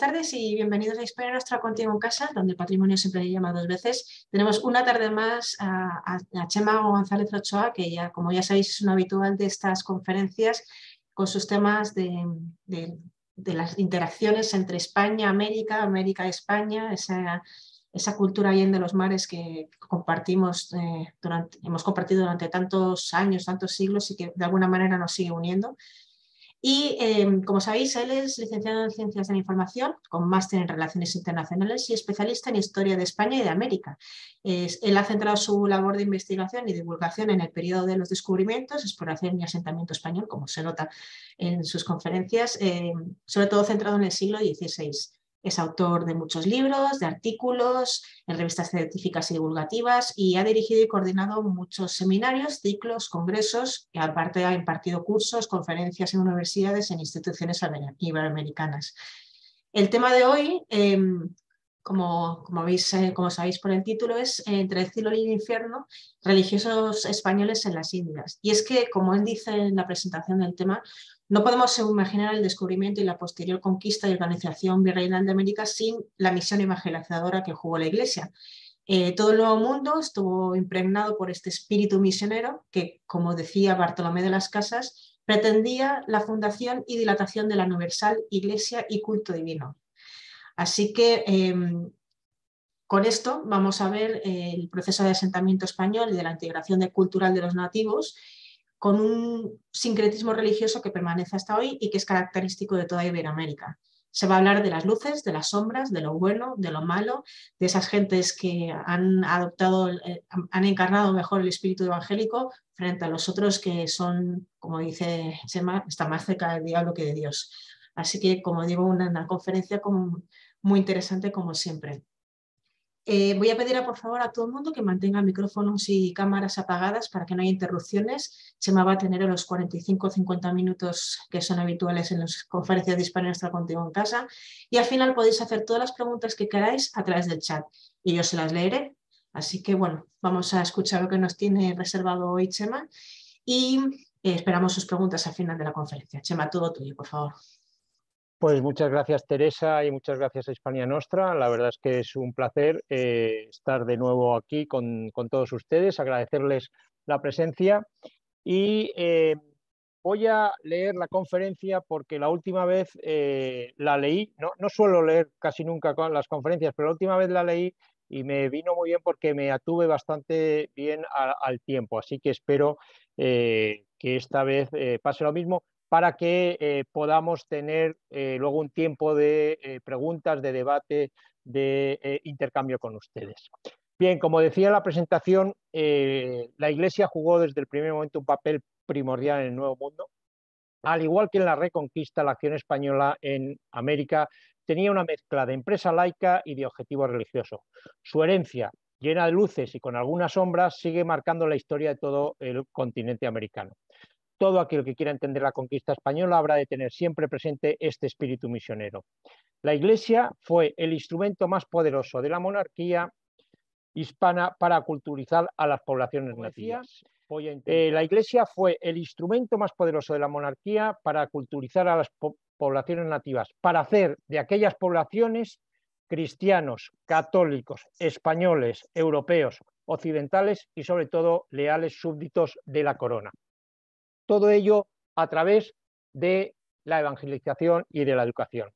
tardes y bienvenidos a España Nuestra contigo en casa, donde el patrimonio siempre le llama dos veces. Tenemos una tarde más a, a, Chema González Ochoa, que ya, como ya sabéis, es un habitual de estas conferencias con sus temas de, las interacciones entre España, América, América, España, esa, esa cultura bien de los mares que compartimos eh, hemos compartido durante tantos años, tantos siglos y que de alguna manera nos sigue uniendo. Y em, como sabéis, él es licenciado en Ciencias de la Información, con máster en Relaciones Internacionales y especialista en Historia de España y de América. él ha centrado su labor de investigación y divulgación en el periodo de los descubrimientos, exploración y asentamiento español, como se nota en sus conferencias, em, sobre todo centrado en el siglo XVI. Es autor de muchos libros, de artículos en revistas científicas y divulgativas y ha dirigido y coordinado muchos seminarios, ciclos, congresos y aparte ha impartido cursos, conferencias en universidades, en instituciones iberoamericanas. El tema de hoy, em, eh, como, sabéis por el título, es eh, Entre el cielo y el infierno, religiosos españoles en las Indias. Y es que, como él dice en la presentación del tema, no podemos imaginar el descubrimiento y la posterior conquista y organización virreinal de América sin la misión evangelizadora que jugó la Iglesia. Eh, todo el Nuevo Mundo estuvo impregnado por este espíritu misionero que, como decía Bartolomé de las Casas, pretendía la fundación y dilatación de la universal Iglesia y culto divino. Así que em, con esto vamos a ver eh, el proceso de asentamiento español y de la integración cultural de los nativos con un sincretismo religioso que permanece hasta hoy y que es característico de toda Iberoamérica. Se va a hablar de las luces, de las sombras, de lo bueno, de lo malo, de esas gentes que han adoptado, eh, han encarnado mejor el espíritu evangélico frente a los otros que son, como dice Sema, están más cerca del diablo que de Dios. Así que, como digo, una, conferencia muy interesante como siempre. Eh, voy a pedir a, por favor a todo el mundo que mantenga micrófonos y cámaras apagadas para que no haya interrupciones. Chema va a tener los 45 o 50 minutos que son habituales en las conferencias de Hispania Nuestra Contigo en Casa. Y al final podéis hacer todas las preguntas que queráis a través del chat y yo se las leeré. Así que bueno, vamos a escuchar lo que nos tiene reservado hoy Chema y eh, esperamos sus preguntas al final de la conferencia. Chema, todo tuyo, por favor. Pues muchas gracias Teresa y muchas gracias a Hispania Nostra. La verdad es que es un placer eh, estar de nuevo aquí con, todos ustedes, agradecerles la presencia y eh, voy a leer la conferencia porque la última vez eh, la leí, no, suelo leer casi nunca las conferencias, pero la última vez la leí y me vino muy bien porque me atuve bastante bien al tiempo, así que espero que esta vez pase lo mismo para que eh, podamos tener eh, luego un tiempo de eh, preguntas, de debate, de intercambio con ustedes. Bien, como decía en la presentación, la Iglesia jugó desde el primer momento un papel primordial en el Nuevo Mundo. Al igual que en la Reconquista, la acción española en América tenía una mezcla de empresa laica y de objetivo religioso. Su herencia, llena de luces y con algunas sombras, sigue marcando la historia de todo el continente americano. Todo aquel que quiera entender la conquista española habrá de tener siempre presente este espíritu misionero. La Iglesia fue el instrumento más poderoso de la monarquía hispana para culturizar a las poblaciones nativas. Eh, la Iglesia fue el instrumento más poderoso de la monarquía para culturizar a las poblaciones nativas, para hacer de aquellas poblaciones cristianos, católicos, españoles, europeos, occidentales y sobre todo leales súbditos de la corona. Todo ello a través de la evangelización y de la educación.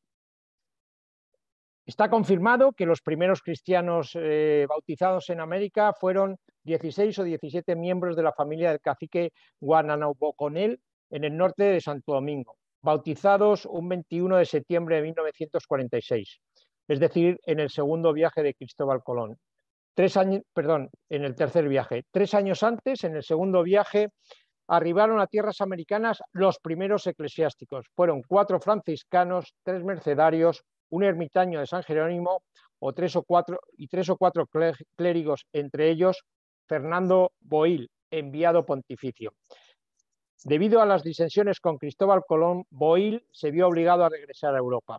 Está confirmado que los primeros cristianos eh, bautizados en América fueron 16 o 17 miembros de la familia del cacique Guananoboconel en el norte de Santo Domingo, bautizados un 21 de septiembre de 1946, es decir, en el segundo viaje de Cristóbal Colón. Tres años, perdón, en el tercer viaje. Tres años antes, en el segundo viaje, arribaron a tierras americanas los primeros eclesiásticos. Fueron cuatro franciscanos, tres mercedarios, un ermitaño de San Jerónimo o tres o cuatro, y tres o cuatro clérigos, entre ellos Fernando Boil, enviado pontificio. Debido a las disensiones con Cristóbal Colón, Boil se vio obligado a regresar a Europa.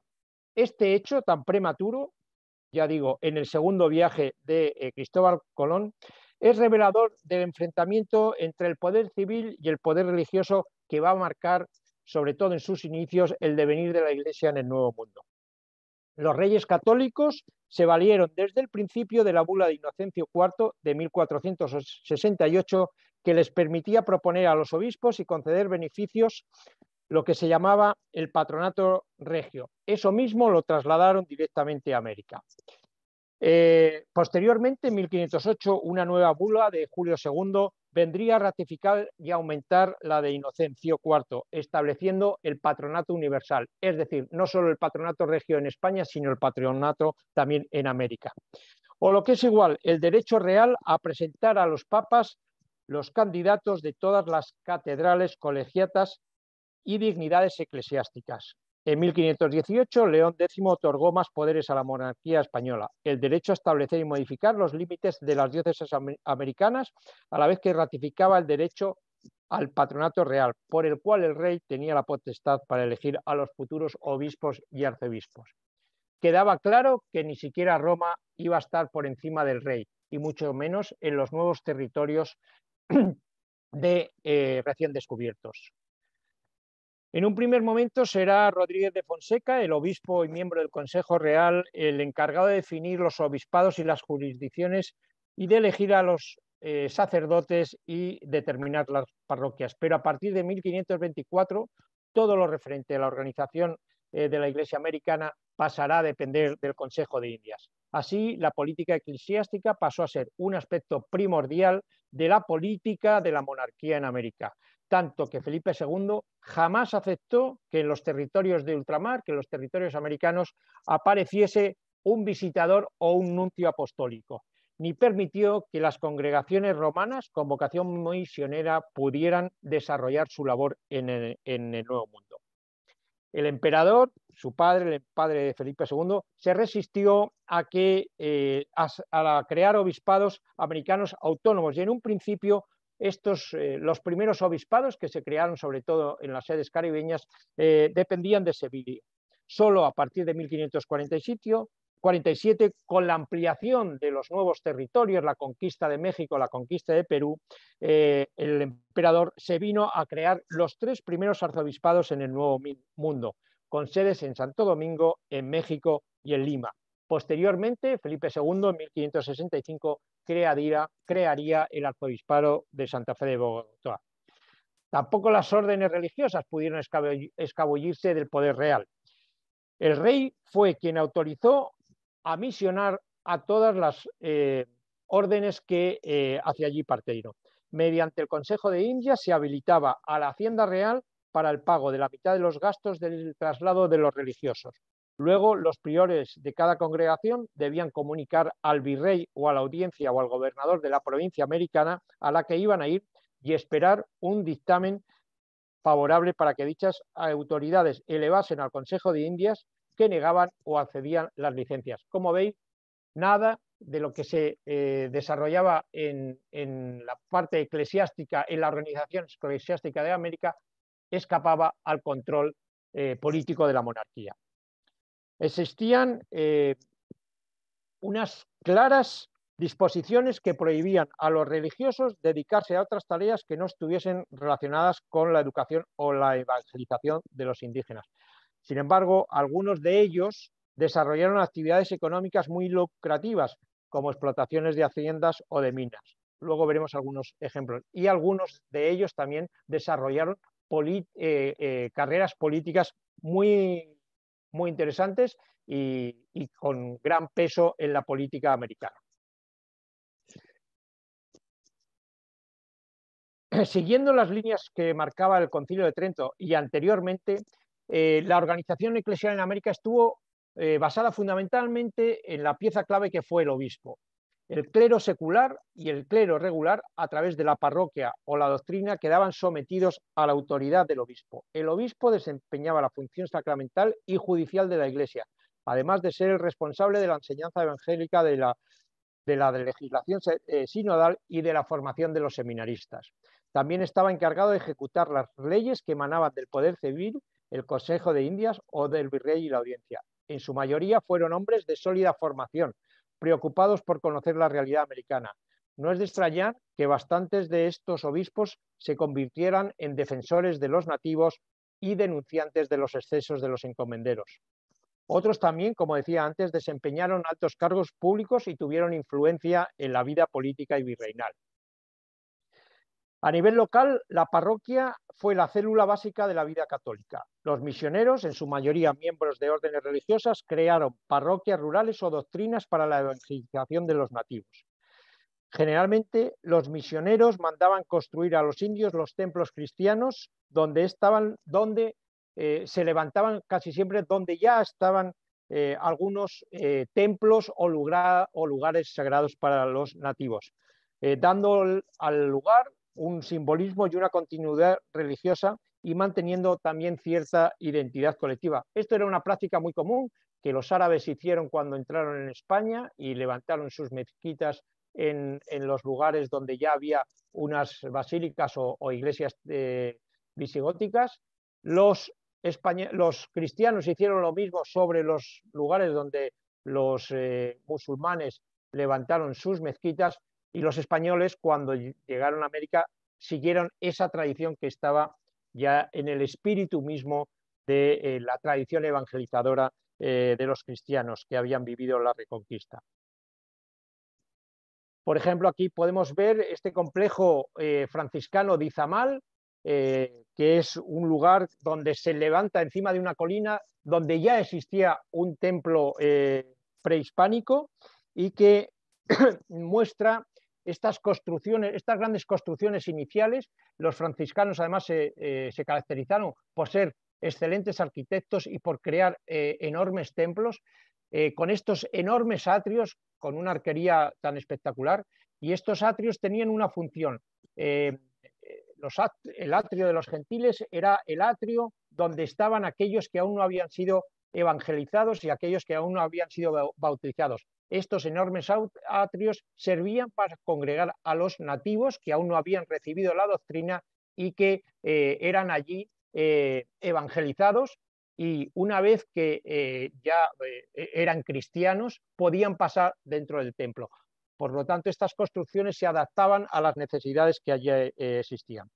Este hecho tan prematuro, ya digo, en el segundo viaje de eh, Cristóbal Colón, es revelador del enfrentamiento entre el poder civil y el poder religioso que va a marcar, sobre todo en sus inicios, el devenir de la Iglesia en el Nuevo Mundo. Los reyes católicos se valieron desde el principio de la bula de Inocencio IV de 1468, que les permitía proponer a los obispos y conceder beneficios lo que se llamaba el patronato regio. Eso mismo lo trasladaron directamente a América. Eh, posteriormente, en 1508, una nueva bula de Julio II vendría a ratificar y aumentar la de Inocencio IV, estableciendo el patronato universal, es decir, no solo el patronato regio en España, sino el patronato también en América. O lo que es igual, el derecho real a presentar a los papas los candidatos de todas las catedrales, colegiatas y dignidades eclesiásticas. En 1518, León X otorgó más poderes a la monarquía española, el derecho a establecer y modificar los límites de las diócesis americanas, a la vez que ratificaba el derecho al patronato real, por el cual el rey tenía la potestad para elegir a los futuros obispos y arzobispos. Quedaba claro que ni siquiera Roma iba a estar por encima del rey, y mucho menos en los nuevos territorios de, eh, recién descubiertos. En un primer momento será Rodríguez de Fonseca, el obispo y miembro del Consejo Real, el encargado de definir los obispados y las jurisdicciones y de elegir a los eh, sacerdotes y determinar las parroquias. Pero a partir de 1524, todo lo referente a la organización eh, de la Iglesia Americana pasará a depender del Consejo de Indias. Así, la política eclesiástica pasó a ser un aspecto primordial de la política de la monarquía en América tanto que Felipe II jamás aceptó que en los territorios de ultramar, que en los territorios americanos, apareciese un visitador o un nuncio apostólico, ni permitió que las congregaciones romanas con vocación misionera pudieran desarrollar su labor en el, Nuevo Mundo. El emperador, su padre, el padre de Felipe II, se resistió a, que, eh, a crear obispados americanos autónomos y en un principio estos, eh, los primeros obispados que se crearon sobre todo en las sedes caribeñas eh, dependían de Sevilla. Solo a partir de 1547 con la ampliación de los nuevos territorios, la conquista de México, la conquista de Perú, eh, el emperador se vino a crear los tres primeros arzobispados en el Nuevo Mundo, con sedes en Santo Domingo, en México y en Lima. Posteriormente, Felipe II, en 1565, crearía, el arzobispado de Santa Fe de Bogotá. Tampoco las órdenes religiosas pudieron escabullirse del poder real. El rey fue quien autorizó a misionar a todas las eh, órdenes que eh, hacia allí partieron. Mediante el Consejo de India se habilitaba a la Hacienda Real para el pago de la mitad de los gastos del traslado de los religiosos. Luego, los priores de cada congregación debían comunicar al virrey o a la audiencia o al gobernador de la provincia americana a la que iban a ir y esperar un dictamen favorable para que dichas autoridades elevasen al Consejo de Indias que negaban o accedían las licencias. Como veis, nada de lo que se eh, desarrollaba en, la parte eclesiástica, en la organización eclesiástica de América, escapaba al control eh, político de la monarquía existían eh, unas claras disposiciones que prohibían a los religiosos dedicarse a otras tareas que no estuviesen relacionadas con la educación o la evangelización de los indígenas. Sin embargo, algunos de ellos desarrollaron actividades económicas muy lucrativas, como explotaciones de haciendas o de minas. Luego veremos algunos ejemplos. Y algunos de ellos también desarrollaron eh, eh, carreras políticas muy muy interesantes y, con gran peso en la política americana. Siguiendo las líneas que marcaba el Concilio de Trento y anteriormente, eh, la organización eclesial en América estuvo eh, basada fundamentalmente en la pieza clave que fue el obispo el clero secular y el clero regular a través de la parroquia o la doctrina quedaban sometidos a la autoridad del obispo. El obispo desempeñaba la función sacramental y judicial de la Iglesia, además de ser el responsable de la enseñanza evangélica de la, de la legislación eh, sinodal y de la formación de los seminaristas. También estaba encargado de ejecutar las leyes que emanaban del Poder Civil, el Consejo de Indias o del Virrey y la Audiencia. En su mayoría fueron hombres de sólida formación, preocupados por conocer la realidad americana. No es de extrañar que bastantes de estos obispos se convirtieran en defensores de los nativos y denunciantes de los excesos de los encomenderos. Otros también, como decía antes, desempeñaron altos cargos públicos y tuvieron influencia en la vida política y virreinal. A nivel local, la parroquia fue la célula básica de la vida católica. Los misioneros, en su mayoría miembros de órdenes religiosas, crearon parroquias rurales o doctrinas para la evangelización de los nativos. Generalmente, los misioneros mandaban construir a los indios los templos cristianos donde estaban, donde eh, se levantaban casi siempre, donde ya estaban eh, algunos eh, templos o, o, lugares sagrados para los nativos, dando al lugar un simbolismo y una continuidad religiosa y manteniendo también cierta identidad colectiva. Esto era una práctica muy común que los árabes hicieron cuando entraron en España y levantaron sus mezquitas en, los lugares donde ya había unas basílicas o, iglesias eh, visigóticas. Los, los, cristianos hicieron lo mismo sobre los lugares donde los eh, musulmanes levantaron sus mezquitas y los españoles, cuando llegaron a América, siguieron esa tradición que estaba ya en el espíritu mismo de eh, la tradición evangelizadora eh, de los cristianos que habían vivido la reconquista. Por ejemplo, aquí podemos ver este complejo eh, franciscano de Izamal, que es un lugar donde se levanta encima de una colina donde ya existía un templo prehispánico y que muestra estas construcciones, estas grandes construcciones iniciales, los franciscanos además se, eh, caracterizaron por ser excelentes arquitectos y por crear eh, enormes templos eh, con estos enormes atrios, con una arquería tan espectacular, y estos atrios tenían una función. el atrio de los gentiles era el atrio donde estaban aquellos que aún no habían sido evangelizados y aquellos que aún no habían sido bautizados. Estos enormes atrios servían para congregar a los nativos que aún no habían recibido la doctrina y que eh, eran allí eh, evangelizados y una vez que eh, ya eran cristianos podían pasar dentro del templo. Por lo tanto, estas construcciones se adaptaban a las necesidades que allí existían.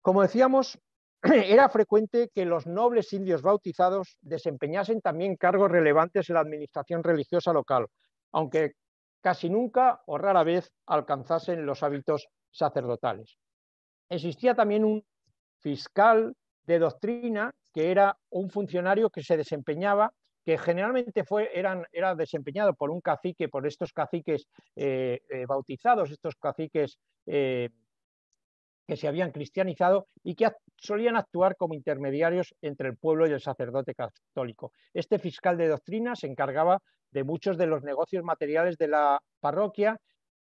Como decíamos, era frecuente que los nobles indios bautizados desempeñasen también cargos relevantes en la administración religiosa local, aunque casi nunca o rara vez alcanzasen los hábitos sacerdotales. Existía también un fiscal de doctrina que era un funcionario que se desempeñaba que generalmente fue, era desempeñado por un cacique, por estos caciques eh, eh, bautizados, estos caciques eh, que se habían cristianizado y que solían actuar como intermediarios entre el pueblo y el sacerdote católico. Este fiscal de doctrina se encargaba de muchos de los negocios materiales de la parroquia,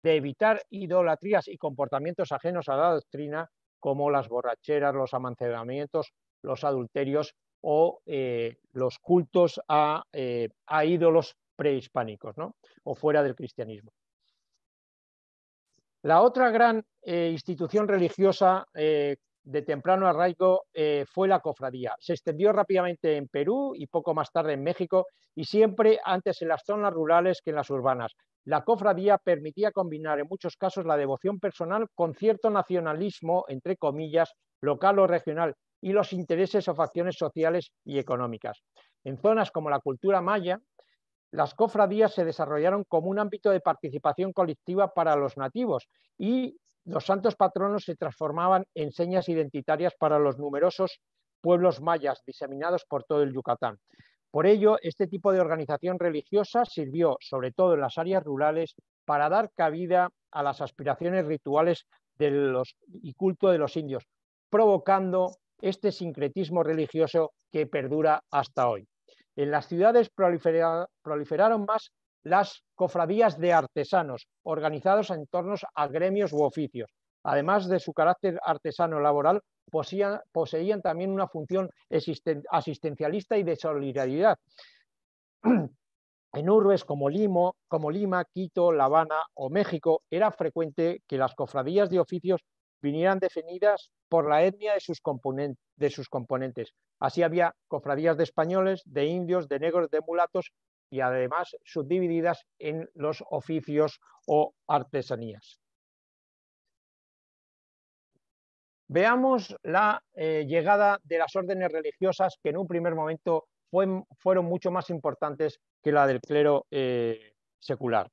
de evitar idolatrías y comportamientos ajenos a la doctrina, como las borracheras, los amancebamientos, los adulterios o eh, los cultos a, eh, a ídolos prehispánicos ¿no? o fuera del cristianismo. La otra gran eh, institución religiosa eh, de temprano arraigo eh, fue la cofradía. Se extendió rápidamente en Perú y poco más tarde en México y siempre antes en las zonas rurales que en las urbanas. La cofradía permitía combinar en muchos casos la devoción personal con cierto nacionalismo, entre comillas, local o regional y los intereses o facciones sociales y económicas. En zonas como la cultura maya, las cofradías se desarrollaron como un ámbito de participación colectiva para los nativos y los santos patronos se transformaban en señas identitarias para los numerosos pueblos mayas diseminados por todo el Yucatán. Por ello, este tipo de organización religiosa sirvió, sobre todo en las áreas rurales, para dar cabida a las aspiraciones rituales y culto de los indios, provocando este sincretismo religioso que perdura hasta hoy. En las ciudades proliferaron más las cofradías de artesanos, organizados en torno a gremios u oficios. Además de su carácter artesano laboral, poseían, también una función asistencialista y de solidaridad. En urbes como, como Lima, Quito, La Habana o México era frecuente que las cofradías de oficios vinieran definidas por la etnia de sus, de sus componentes. Así había cofradías de españoles, de indios, de negros, de mulatos y además subdivididas en los oficios o artesanías. Veamos la eh, llegada de las órdenes religiosas que en un primer momento fueron mucho más importantes que la del clero eh, secular.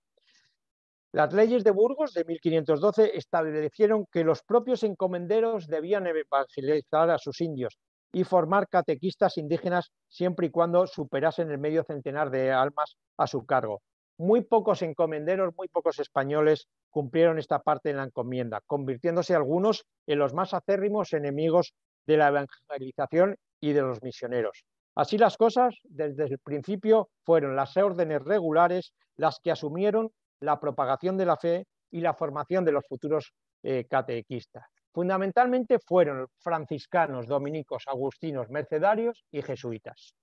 Las leyes de Burgos de 1512 establecieron que los propios encomenderos debían evangelizar a sus indios y formar catequistas indígenas siempre y cuando superasen el medio centenar de almas a su cargo. Muy pocos encomenderos, muy pocos españoles cumplieron esta parte de la encomienda, convirtiéndose algunos en los más acérrimos enemigos de la evangelización y de los misioneros. Así las cosas, desde el principio fueron las órdenes regulares las que asumieron la propagación de la fe y la formación de los futuros eh, catequistas. Fundamentalmente fueron franciscanos, dominicos, agustinos, mercedarios y jesuitas.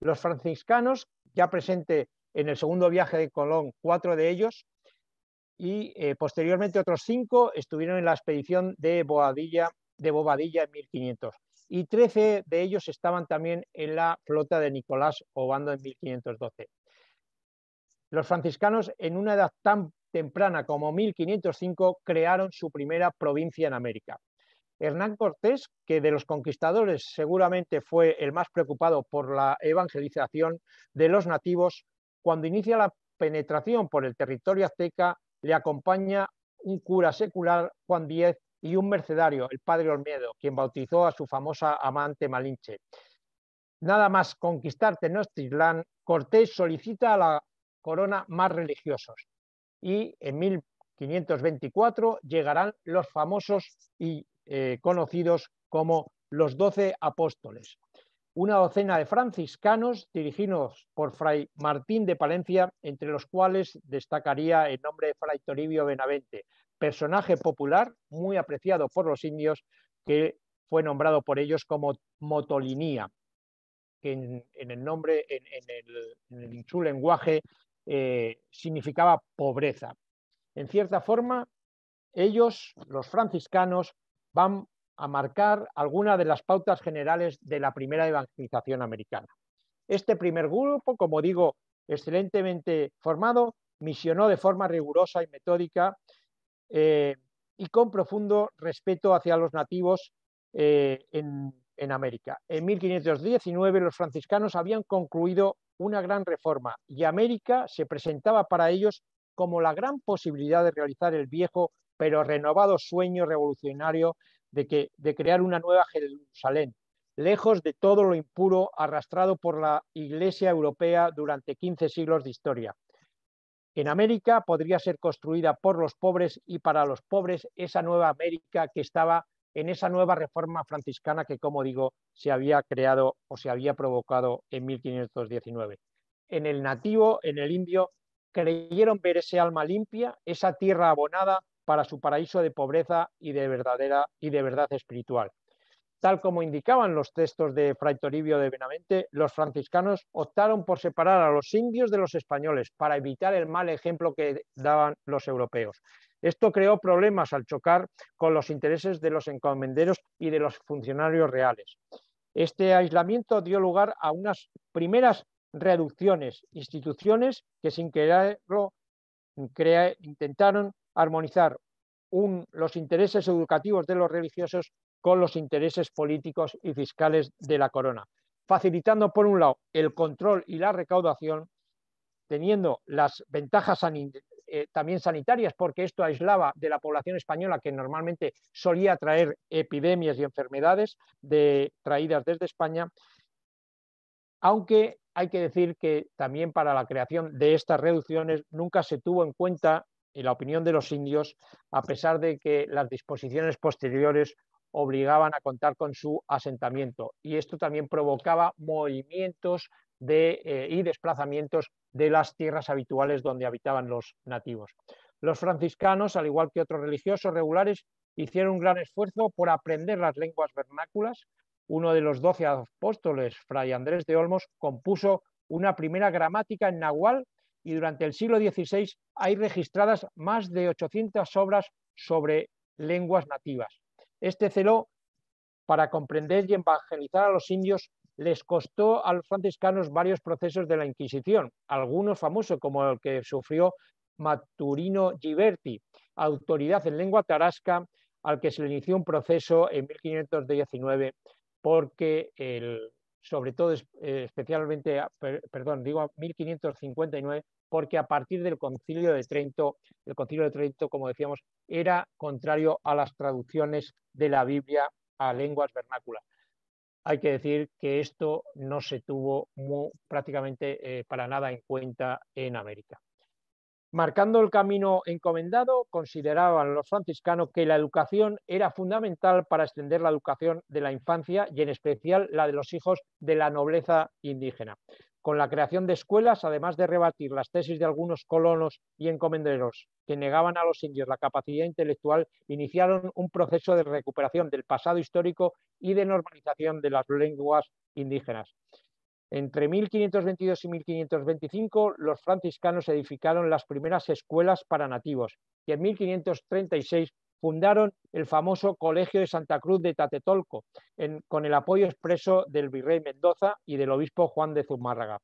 Los franciscanos, ya presente en el segundo viaje de Colón, cuatro de ellos, y eh, posteriormente otros cinco estuvieron en la expedición de Bobadilla, de Bobadilla en 1500 y trece de ellos estaban también en la flota de Nicolás Obando en 1512. Los franciscanos, en una edad tan temprana como 1505, crearon su primera provincia en América. Hernán Cortés, que de los conquistadores seguramente fue el más preocupado por la evangelización de los nativos, cuando inicia la penetración por el territorio azteca, le acompaña un cura secular, Juan Diez, y un mercenario, el padre Olmedo, quien bautizó a su famosa amante Malinche. Nada más conquistar Tenochtitlán, Cortés solicita a la corona más religiosos. Y en 1524 llegarán los famosos y eh, conocidos como los doce apóstoles, una docena de franciscanos dirigidos por Fray Martín de Palencia, entre los cuales destacaría el nombre de Fray Toribio Benavente, personaje popular muy apreciado por los indios que fue nombrado por ellos como Motolinía, en, el nombre, en, el, en, su lenguaje eh, significaba pobreza. En cierta forma, ellos, los franciscanos, van a marcar algunas de las pautas generales de la primera evangelización americana. Este primer grupo, como digo, excelentemente formado, misionó de forma rigurosa y metódica eh, y con profundo respeto hacia los nativos eh, en América. En 1519 los franciscanos habían concluido una gran reforma y América se presentaba para ellos como la gran posibilidad de realizar el viejo pero renovado sueño revolucionario de, que, de crear una nueva Jerusalén, lejos de todo lo impuro arrastrado por la Iglesia europea durante 15 siglos de historia. En América podría ser construida por los pobres y para los pobres esa nueva América que estaba en esa nueva reforma franciscana que, como digo, se había creado o se había provocado en 1519. En el nativo, en el indio, creyeron ver ese alma limpia, esa tierra abonada para su paraíso de pobreza y de verdadera y de verdad espiritual. Tal como indicaban los textos de Fray Toribio de Benavente, los franciscanos optaron por separar a los indios de los españoles para evitar el mal ejemplo que daban los europeos. Esto creó problemas al chocar con los intereses de los encomenderos y de los funcionarios reales. Este aislamiento dio lugar a unas primeras reducciones, instituciones que sin quererlo intentaron armonizar los intereses educativos de los religiosos con los intereses políticos y fiscales de la corona, facilitando por un lado el control y la recaudación, teniendo las ventajas eh, también sanitarias, porque esto aislaba de la población española que normalmente solía traer epidemias y enfermedades de, traídas desde España, aunque hay que decir que también para la creación de estas reducciones nunca se tuvo en cuenta la opinión de los indios, a pesar de que las disposiciones posteriores obligaban a contar con su asentamiento. Y esto también provocaba movimientos de, eh, y desplazamientos de las tierras habituales donde habitaban los nativos. Los franciscanos, al igual que otros religiosos regulares, hicieron un gran esfuerzo por aprender las lenguas vernáculas. Uno de los doce apóstoles, Fray Andrés de Olmos, compuso una primera gramática en nahual y durante el siglo XVI hay registradas más de 800 obras sobre lenguas nativas. Este celo para comprender y evangelizar a los indios les costó a los franciscanos varios procesos de la Inquisición, algunos famosos como el que sufrió Maturino Giberti, autoridad en lengua tarasca, al que se le inició un proceso en 1519 porque el, sobre todo eh, especialmente, perdón, digo 1559, porque a partir del concilio de Trento, el concilio de Trento, como decíamos, era contrario a las traducciones de la Biblia a lenguas vernáculas hay que decir que esto no se tuvo prácticamente eh, para nada en cuenta en América. Marcando el camino encomendado, consideraban los franciscanos que la educación era fundamental para extender la educación de la infancia y en especial la de los hijos de la nobleza indígena con la creación de escuelas, además de rebatir las tesis de algunos colonos y encomenderos que negaban a los indios la capacidad intelectual, iniciaron un proceso de recuperación del pasado histórico y de normalización de las lenguas indígenas. Entre 1522 y 1525, los franciscanos edificaron las primeras escuelas para nativos y en 1536 fundaron el famoso Colegio de Santa Cruz de Tatetolco, con el apoyo expreso del virrey Mendoza y del obispo Juan de Zumárraga.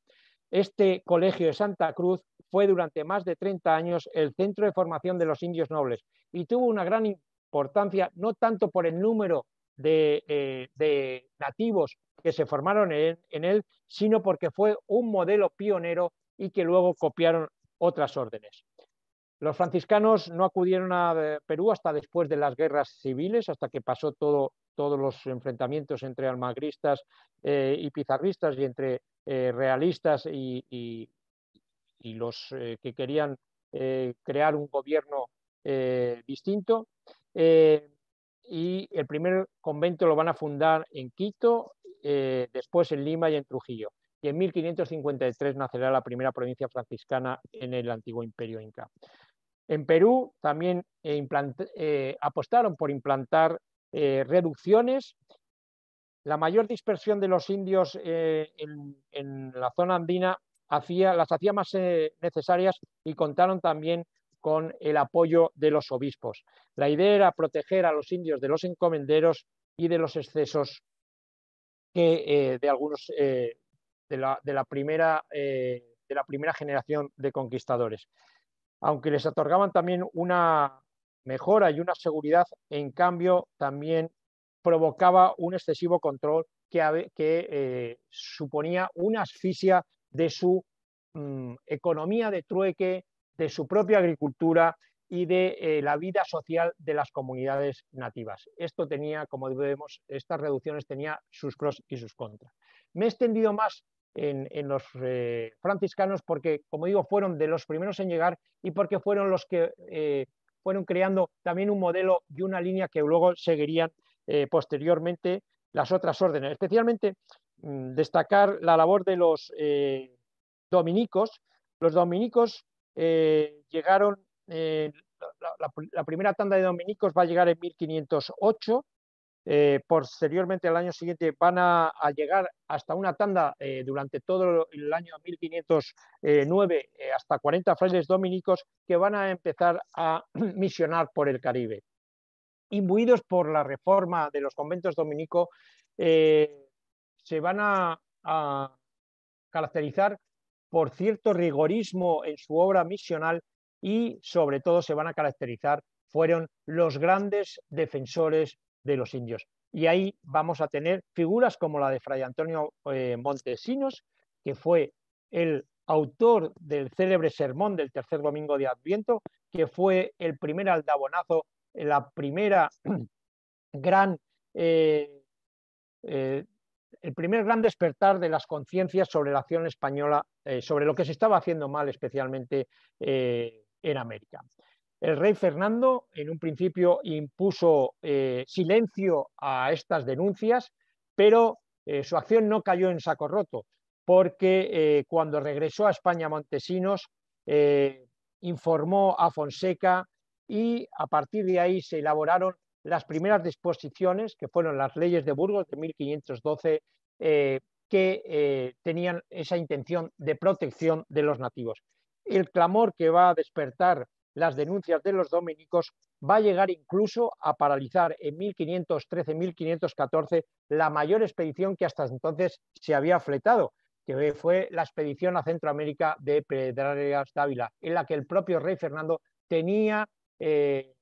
Este Colegio de Santa Cruz fue durante más de 30 años el centro de formación de los indios nobles y tuvo una gran importancia, no tanto por el número de, eh, nativos que se formaron en él, sino porque fue un modelo pionero y que luego copiaron otras órdenes. Los franciscanos no acudieron a eh, Perú hasta después de las guerras civiles, hasta que pasó todo, todos los enfrentamientos entre almagristas eh, y pizarristas y entre eh, realistas y, los que querían crear un gobierno distinto. y el primer convento lo van a fundar en Quito, después en Lima y en Trujillo. Y en 1553 nacerá la primera provincia franciscana en el antiguo imperio inca. En Perú también eh, eh, apostaron por implantar eh, reducciones. La mayor dispersión de los indios en, la zona andina las hacía más necesarias y contaron también con el apoyo de los obispos. La idea era proteger a los indios de los encomenderos y de los excesos de algunos de la primera generación de conquistadores aunque les otorgaban también una mejora y una seguridad, en cambio también provocaba un excesivo control que, eh, suponía una asfixia de su mm, economía de trueque, de su propia agricultura y de eh, la vida social de las comunidades nativas. Esto tenía, como debemos, estas reducciones tenía sus pros y sus contras. Me he extendido más en, los eh, franciscanos porque, como digo, fueron de los primeros en llegar y porque fueron los que eh, fueron creando también un modelo y una línea que luego seguirían eh, posteriormente las otras órdenes. Especialmente mm, destacar la labor de los dominicos. Los dominicos llegaron, la primera tanda de dominicos va a llegar en 1508 eh, posteriormente al año siguiente van a, llegar hasta una tanda eh, durante todo el año 1509 eh, hasta 40 frailes dominicos que van a empezar a misionar por el Caribe. Imbuidos por la reforma de los conventos dominicos, se van a caracterizar por cierto rigorismo en su obra misional y sobre todo se van a caracterizar fueron los grandes defensores de los indios. Y ahí vamos a tener figuras como la de Fray Antonio eh, Montesinos, que fue el autor del célebre sermón del tercer domingo de Adviento, que fue el primer aldabonazo, la primera gran, eh, eh, el primer gran despertar de las conciencias sobre la acción española, sobre lo que se estaba haciendo mal, especialmente en América. El rey Fernando en un principio impuso eh, silencio a estas denuncias, pero eh, su acción no cayó en saco roto, porque eh, cuando regresó a España Montesinos informó a Fonseca y a partir de ahí se elaboraron las primeras disposiciones, que fueron las leyes de Burgos de 1512, que tenían esa intención de protección de los nativos. El clamor que va a despertar las denuncias de los dominicos, va a llegar incluso a paralizar en 1513-1514 la mayor expedición que hasta entonces se había fletado, que fue la expedición a Centroamérica de Pedrarias Dávila, en la que el propio rey Fernando tenía, eh,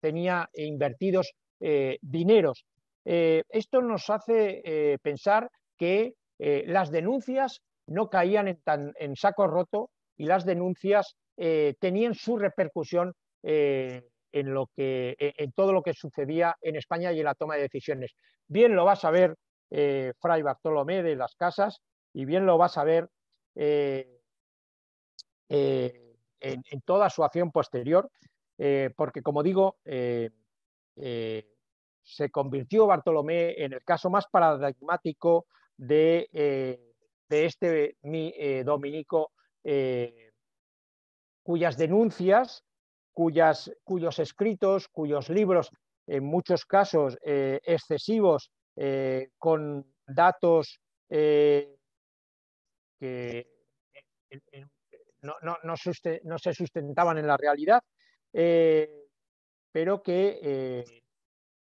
tenía invertidos eh, dineros. Eh, esto nos hace pensar que las denuncias no caían en, en saco roto y las denuncias eh, tenían su repercusión eh, en, lo que, e, en todo lo que sucedía en España y en la toma de decisiones. Bien lo vas a ver eh, Fray Bartolomé de las Casas y bien lo vas a ver en, toda su acción posterior, porque como digo, se convirtió Bartolomé en el caso más paradigmático de, este dominico cuyas denuncias, cuyas, cuyos escritos, cuyos libros, en muchos casos eh, excesivos, eh, con datos eh, que no, se sustentaban en la realidad, pero que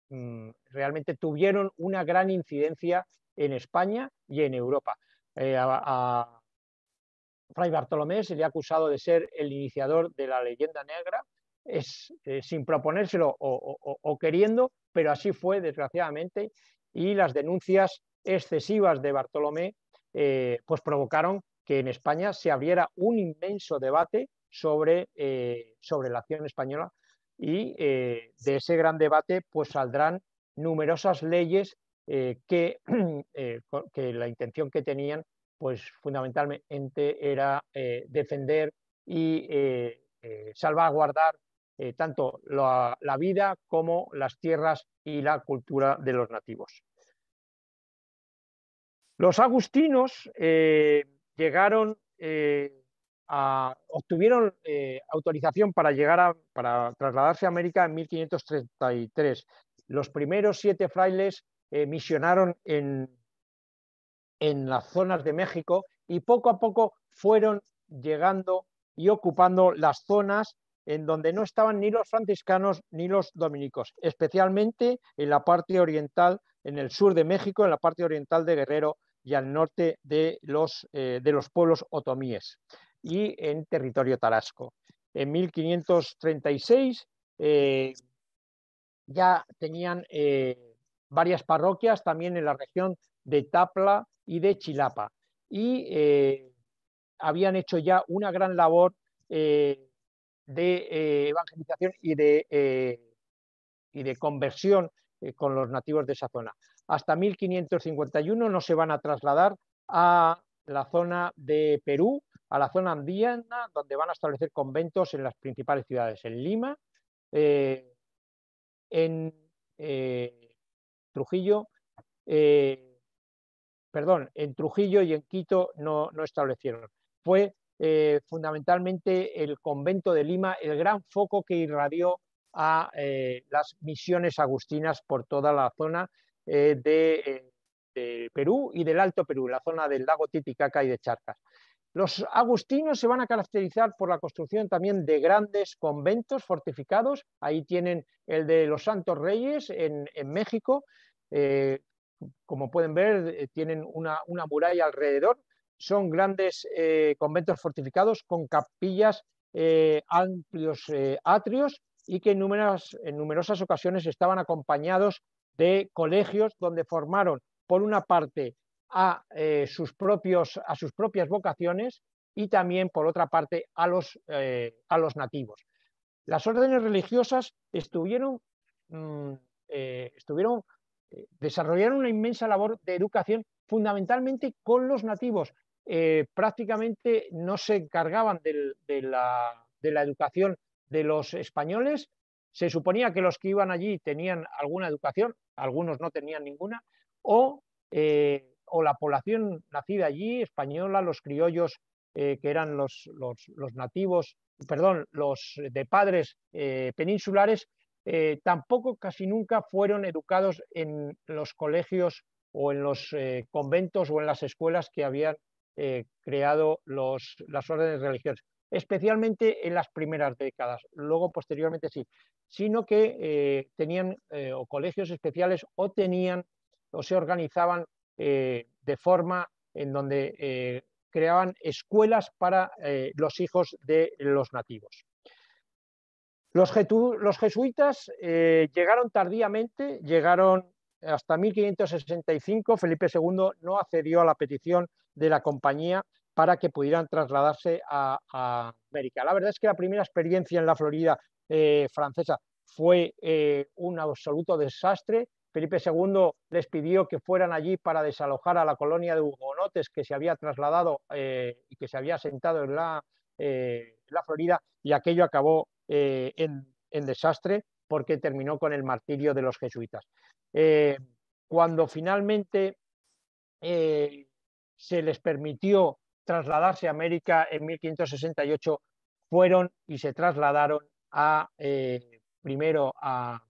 mm, realmente tuvieron una gran incidencia en España y en Europa. Fray Bartolomé se le ha acusado de ser el iniciador de la leyenda negra, es, eh, sin proponérselo o, queriendo, pero así fue, desgraciadamente, y las denuncias excesivas de Bartolomé eh, pues provocaron que en España se abriera un inmenso debate sobre, eh, sobre la acción española y de ese gran debate pues saldrán numerosas leyes que, que la intención que tenían pues fundamentalmente era eh, defender y eh, eh, salvaguardar tanto la, vida como las tierras y la cultura de los nativos. Los agustinos llegaron a, obtuvieron autorización para llegar a, para trasladarse a América en 1533. Los primeros siete frailes misionaron en en las zonas de México y poco a poco fueron llegando y ocupando las zonas en donde no estaban ni los franciscanos ni los dominicos, especialmente en la parte oriental, en el sur de México, en la parte oriental de Guerrero y al norte de los, eh, de los pueblos otomíes y en territorio tarasco. En 1536 eh, ya tenían eh, varias parroquias también en la región de Tapla, y de Chilapa. Y eh, habían hecho ya una gran labor eh, de eh, evangelización y de, y de conversión con los nativos de esa zona. Hasta 1551 no se van a trasladar a la zona de Perú, a la zona andina, donde van a establecer conventos en las principales ciudades, en Lima, en Trujillo, perdón, en Trujillo y en Quito no, establecieron. Fue eh, fundamentalmente el convento de Lima el gran foco que irradió a eh, las misiones agustinas por toda la zona eh, de, Perú y del Alto Perú, la zona del lago Titicaca y de Charcas. Los agustinos se van a caracterizar por la construcción también de grandes conventos fortificados. Ahí tienen el de los Santos Reyes en, México, como pueden ver, eh, tienen una, muralla alrededor. Son grandes eh, conventos fortificados con capillas, eh, amplios atrios y que en, numerosas ocasiones estaban acompañados de colegios donde formaron, por una parte, a, sus, propios, a sus propias vocaciones y también, por otra parte, a los, a los nativos. Las órdenes religiosas estuvieron, mm, estuvieron desarrollaron una inmensa labor de educación fundamentalmente con los nativos. Eh, prácticamente no se encargaban de, la, educación de los españoles. Se suponía que los que iban allí tenían alguna educación, algunos no tenían ninguna, o, eh, la población nacida allí, española, los criollos eh, que eran los, nativos, perdón, los de padres peninsulares, eh, tampoco casi nunca fueron educados en los colegios o en los eh, conventos o en las escuelas que habían eh, creado las órdenes religiosas, especialmente en las primeras décadas, luego posteriormente sí, sino que tenían o colegios especiales o tenían o se organizaban de forma en donde creaban escuelas para los hijos de los nativos. Los, jesuitas eh, llegaron tardíamente, llegaron hasta 1565. Felipe II no accedió a la petición de la compañía para que pudieran trasladarse a, América. La verdad es que la primera experiencia en la Florida eh, francesa fue eh, un absoluto desastre. Felipe II les pidió que fueran allí para desalojar a la colonia de hugonotes que se había trasladado y que se había asentado en la, Florida y aquello acabó eh, en, desastre porque terminó con el martirio de los jesuitas. Eh, cuando finalmente eh, se les permitió trasladarse a América en 1568, fueron y se trasladaron a, primero a,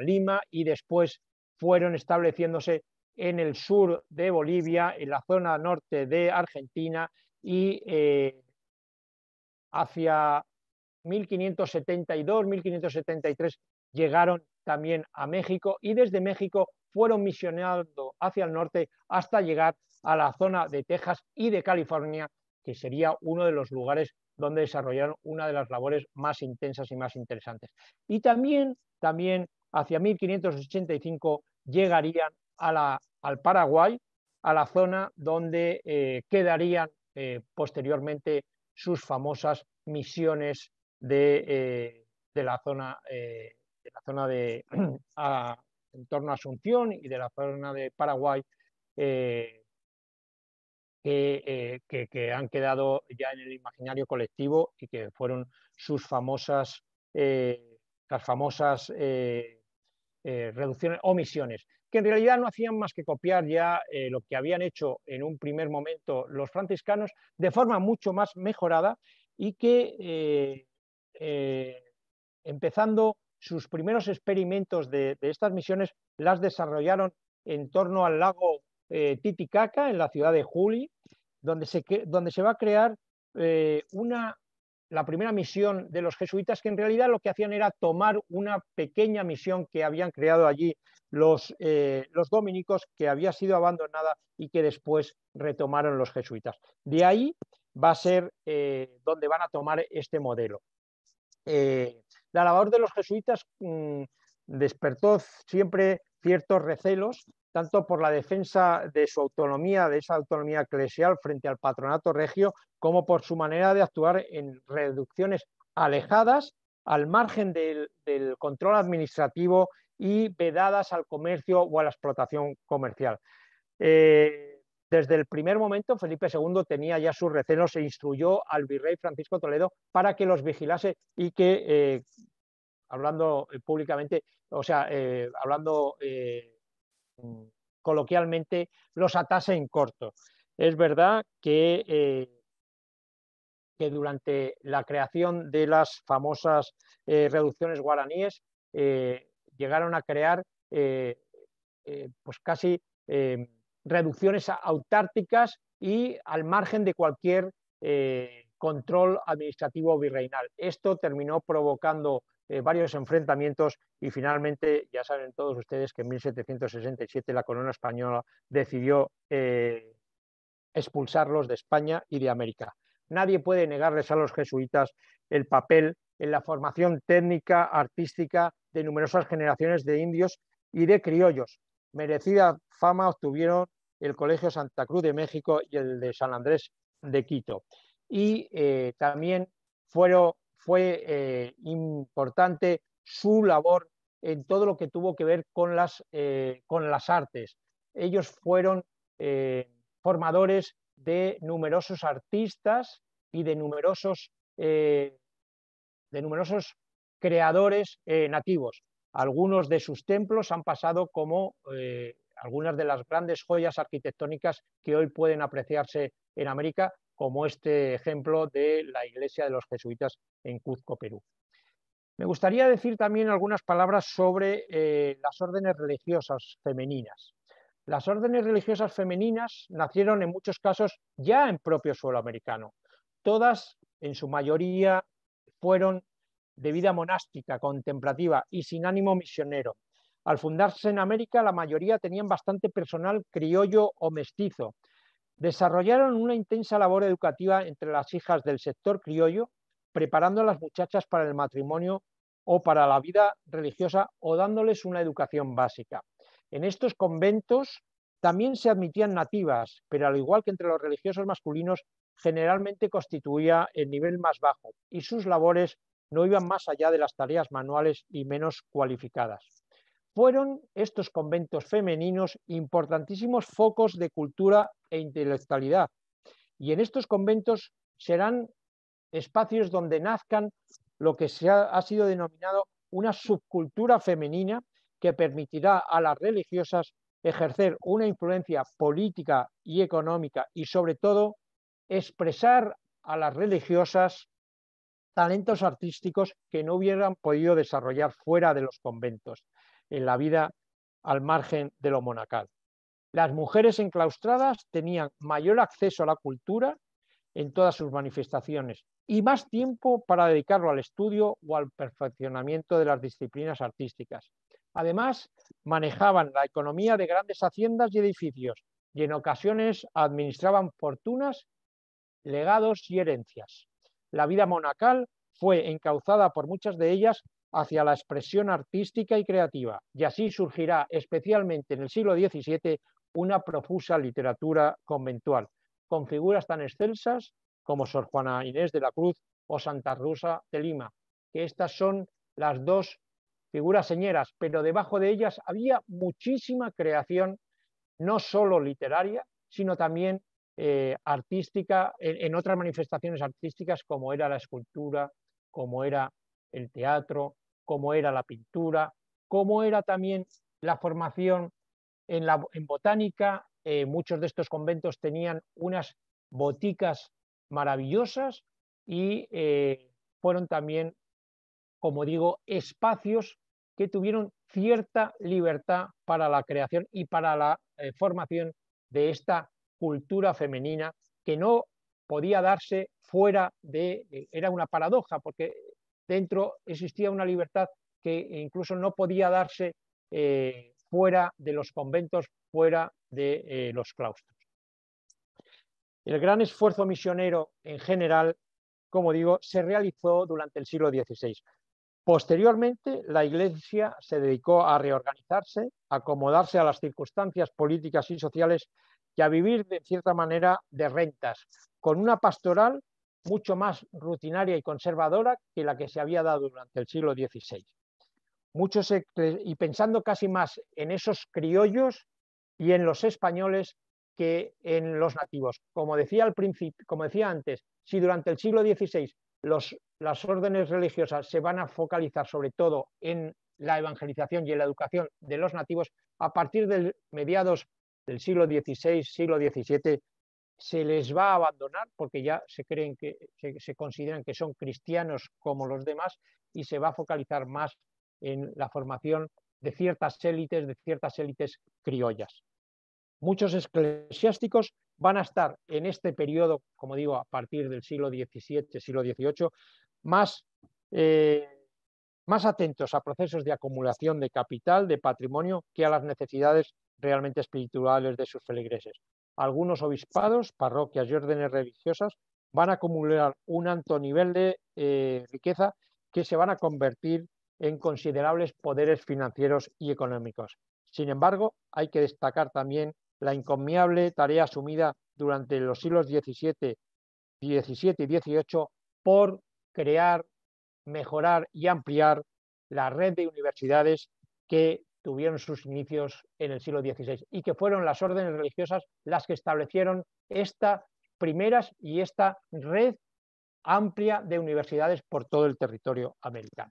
Lima y después fueron estableciéndose en el sur de Bolivia, en la zona norte de Argentina y hacia 1572, 1573 llegaron también a México y desde México fueron misionando hacia el norte hasta llegar a la zona de Texas y de California, que sería uno de los lugares donde desarrollaron una de las labores más intensas y más interesantes. Y también, también hacia 1585 llegarían a la, al Paraguay, a la zona donde eh, quedarían eh, posteriormente sus famosas misiones eh, eh, de, la zona, de, la zona de en torno a Asunción y de la zona de Paraguay. Eh, que, han quedado ya en el imaginario colectivo y que fueron sus famosas, las famosas reducciones o misiones, que en realidad no hacían más que copiar ya lo que habían hecho en un primer momento los franciscanos de forma mucho más mejorada y que eh, empezando sus primeros experimentos de, estas misiones, las desarrollaron en torno al lago eh, Titicaca, en la ciudad de Juli, donde se, va a crear eh, una, la primera misión de los jesuitas, que en realidad lo que hacían era tomar una pequeña misión que habían creado allí los, dominicos, que había sido abandonada y que después retomaron los jesuitas. De ahí va a ser donde van a tomar este modelo. Eh, la labor de los jesuitas mm, despertó siempre ciertos recelos, tanto por la defensa de su autonomía, de esa autonomía eclesial frente al patronato regio, como por su manera de actuar en reducciones alejadas, al margen del, control administrativo y vedadas al comercio o a la explotación comercial. Eh, desde el primer momento, Felipe II tenía ya sus recelos, e instruyó al virrey Francisco Toledo para que los vigilase y que, eh, hablando eh, públicamente, o sea, eh, hablando mm, coloquialmente, los atase en corto. Es verdad que durante la creación de las famosas reducciones guaraníes llegaron a crear pues casi reducciones autárticas y al margen de cualquier eh, control administrativo virreinal. Esto terminó provocando eh, varios enfrentamientos y finalmente, ya saben todos ustedes que en 1767 la corona española decidió eh, expulsarlos de España y de América. Nadie puede negarles a los jesuitas el papel en la formación técnica, artística de numerosas generaciones de indios y de criollos, merecida fama obtuvieron el Colegio Santa Cruz de México y el de San Andrés de Quito. Y eh, también fueron, fue eh, importante su labor en todo lo que tuvo que ver con las, eh, con las artes. Ellos fueron formadores de numerosos artistas y de numerosos, de numerosos creadores nativos. Algunos de sus templos han pasado como eh, algunas de las grandes joyas arquitectónicas que hoy pueden apreciarse en América, como este ejemplo de la iglesia de los jesuitas en Cuzco, Perú. Me gustaría decir también algunas palabras sobre eh, las órdenes religiosas femeninas. Las órdenes religiosas femeninas nacieron en muchos casos ya en propio suelo americano. Todas, en su mayoría, fueron de vida monástica, contemplativa y sin ánimo misionero. Al fundarse en América, la mayoría tenían bastante personal criollo o mestizo. Desarrollaron una intensa labor educativa entre las hijas del sector criollo, preparando a las muchachas para el matrimonio o para la vida religiosa o dándoles una educación básica. En estos conventos también se admitían nativas, pero al igual que entre los religiosos masculinos, generalmente constituía el nivel más bajo y sus labores no iban más allá de las tareas manuales y menos cualificadas. Fueron estos conventos femeninos importantísimos focos de cultura e intelectualidad. Y en estos conventos serán espacios donde nazcan lo que se ha sido denominado una subcultura femenina que permitirá a las religiosas ejercer una influencia política y económica y sobre todo expresar a las religiosas talentos artísticos que no hubieran podido desarrollar fuera de los conventos, en la vida al margen de lo monacal. Las mujeres enclaustradas tenían mayor acceso a la cultura en todas sus manifestaciones y más tiempo para dedicarlo al estudio o al perfeccionamiento de las disciplinas artísticas. Además, manejaban la economía de grandes haciendas y edificios y en ocasiones administraban fortunas, legados y herencias la vida monacal fue encauzada por muchas de ellas hacia la expresión artística y creativa, y así surgirá, especialmente en el siglo XVII, una profusa literatura conventual, con figuras tan excelsas como Sor Juana Inés de la Cruz o Santa Rosa de Lima, que estas son las dos figuras señeras, pero debajo de ellas había muchísima creación, no solo literaria, sino también eh, artística, en, otras manifestaciones artísticas como era la escultura, como era el teatro, como era la pintura, como era también la formación en, la, botánica. Eh, muchos de estos conventos tenían unas boticas maravillosas y eh, fueron también, como digo, espacios que tuvieron cierta libertad para la creación y para la formación de esta cultura femenina que no podía darse fuera de, eh, era una paradoja, porque dentro existía una libertad que incluso no podía darse eh, fuera de los conventos, fuera de eh, los claustros. El gran esfuerzo misionero en general, como digo, se realizó durante el siglo XVI. Posteriormente, la Iglesia se dedicó a reorganizarse, a acomodarse a las circunstancias políticas y sociales y a vivir de cierta manera de rentas, con una pastoral mucho más rutinaria y conservadora que la que se había dado durante el siglo XVI. Muchos, y pensando casi más en esos criollos y en los españoles que en los nativos. Como decía, antes, si durante el siglo XVI las órdenes religiosas se van a focalizar sobre todo en la evangelización y en la educación de los nativos, a partir de mediados del siglo XVI, siglo XVII, se les va a abandonar porque ya se creen que se, consideran que son cristianos como los demás y se va a focalizar más en la formación de ciertas élites, de ciertas élites criollas. Muchos eclesiásticos van a estar en este periodo, como digo, a partir del siglo XVII, siglo XVIII, más eh, más atentos a procesos de acumulación de capital, de patrimonio, que a las necesidades realmente espirituales de sus feligreses. Algunos obispados, parroquias y órdenes religiosas van a acumular un alto nivel de eh, riqueza que se van a convertir en considerables poderes financieros y económicos. Sin embargo, hay que destacar también la encomiable tarea asumida durante los siglos XVII, XVII y XVIII por crear mejorar y ampliar la red de universidades que tuvieron sus inicios en el siglo XVI y que fueron las órdenes religiosas las que establecieron estas primeras y esta red amplia de universidades por todo el territorio americano.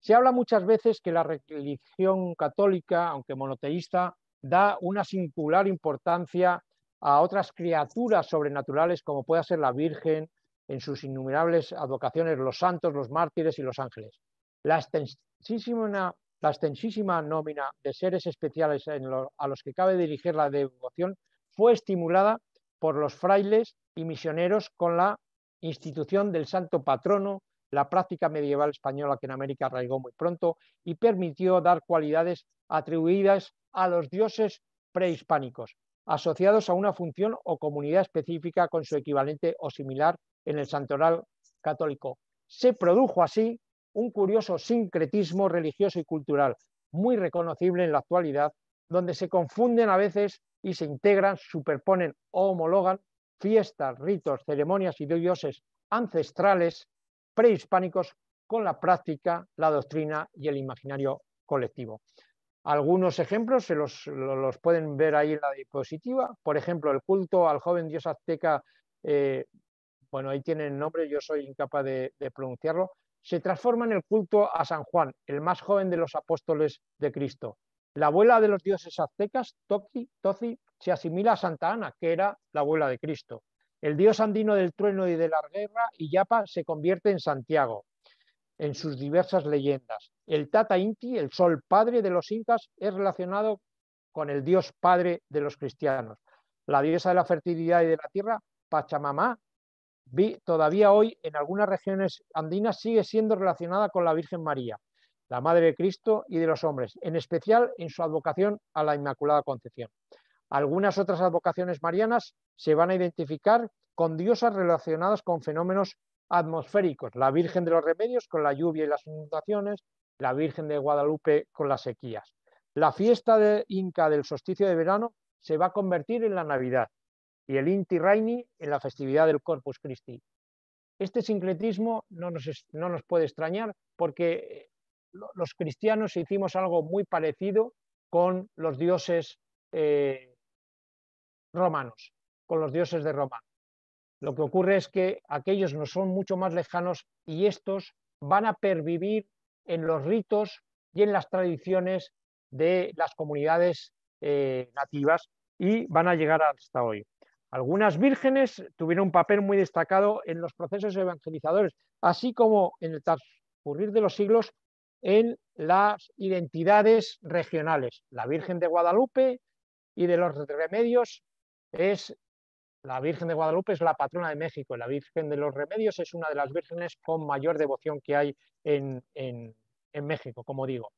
Se habla muchas veces que la religión católica, aunque monoteísta, da una singular importancia a otras criaturas sobrenaturales como pueda ser la Virgen, en sus innumerables advocaciones los santos, los mártires y los ángeles. La extensísima, la nómina de seres especiales a los que cabe dirigir la devoción fue estimulada por los frailes y misioneros con la institución del santo patrono, la práctica medieval española que en América arraigó muy pronto y permitió dar cualidades atribuidas a los dioses prehispánicos, asociados a una función o comunidad específica con su equivalente o similar en el santoral católico. Se produjo así un curioso sincretismo religioso y cultural muy reconocible en la actualidad, donde se confunden a veces y se integran, superponen o homologan fiestas, ritos, ceremonias y dioses ancestrales prehispánicos con la práctica, la doctrina y el imaginario colectivo. Algunos ejemplos se los, pueden ver ahí en la diapositiva. Por ejemplo, el culto al joven dios azteca eh, bueno, ahí tienen el nombre, yo soy incapaz de, pronunciarlo, se transforma en el culto a San Juan, el más joven de los apóstoles de Cristo. La abuela de los dioses aztecas, Toki, se asimila a Santa Ana, que era la abuela de Cristo. El dios andino del trueno y de la guerra, Iyapa, se convierte en Santiago, en sus diversas leyendas. El Tata Inti, el sol padre de los incas, es relacionado con el dios padre de los cristianos. La diosa de la fertilidad y de la tierra, Pachamama, vi, todavía hoy en algunas regiones andinas sigue siendo relacionada con la Virgen María, la Madre de Cristo y de los hombres, en especial en su advocación a la Inmaculada Concepción. Algunas otras advocaciones marianas se van a identificar con diosas relacionadas con fenómenos atmosféricos, la Virgen de los Remedios con la lluvia y las inundaciones, la Virgen de Guadalupe con las sequías. La fiesta de Inca del solsticio de verano se va a convertir en la Navidad y el Inti Raini en la festividad del Corpus Christi. Este sincretismo no nos, no nos puede extrañar porque eh, los cristianos hicimos algo muy parecido con los dioses eh, romanos, con los dioses de Roma. Lo que ocurre es que aquellos no son mucho más lejanos y estos van a pervivir en los ritos y en las tradiciones de las comunidades eh, nativas y van a llegar hasta hoy. Algunas vírgenes tuvieron un papel muy destacado en los procesos evangelizadores, así como en el transcurrir de los siglos en las identidades regionales. La Virgen de Guadalupe y de los remedios es la Virgen de Guadalupe es la patrona de México la Virgen de los Remedios es una de las vírgenes con mayor devoción que hay en, México, como digo.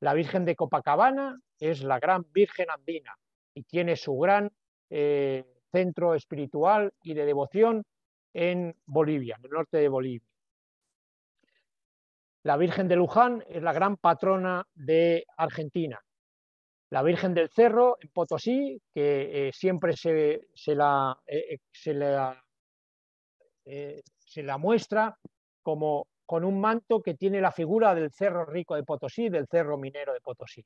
La Virgen de Copacabana es la gran Virgen andina y tiene su gran eh, centro espiritual y de devoción en Bolivia, en el norte de Bolivia. La Virgen de Luján es la gran patrona de Argentina. La Virgen del Cerro en Potosí, que eh, siempre se, se, la, eh, eh, se la muestra como con un manto que tiene la figura del cerro rico de Potosí, del cerro minero de Potosí.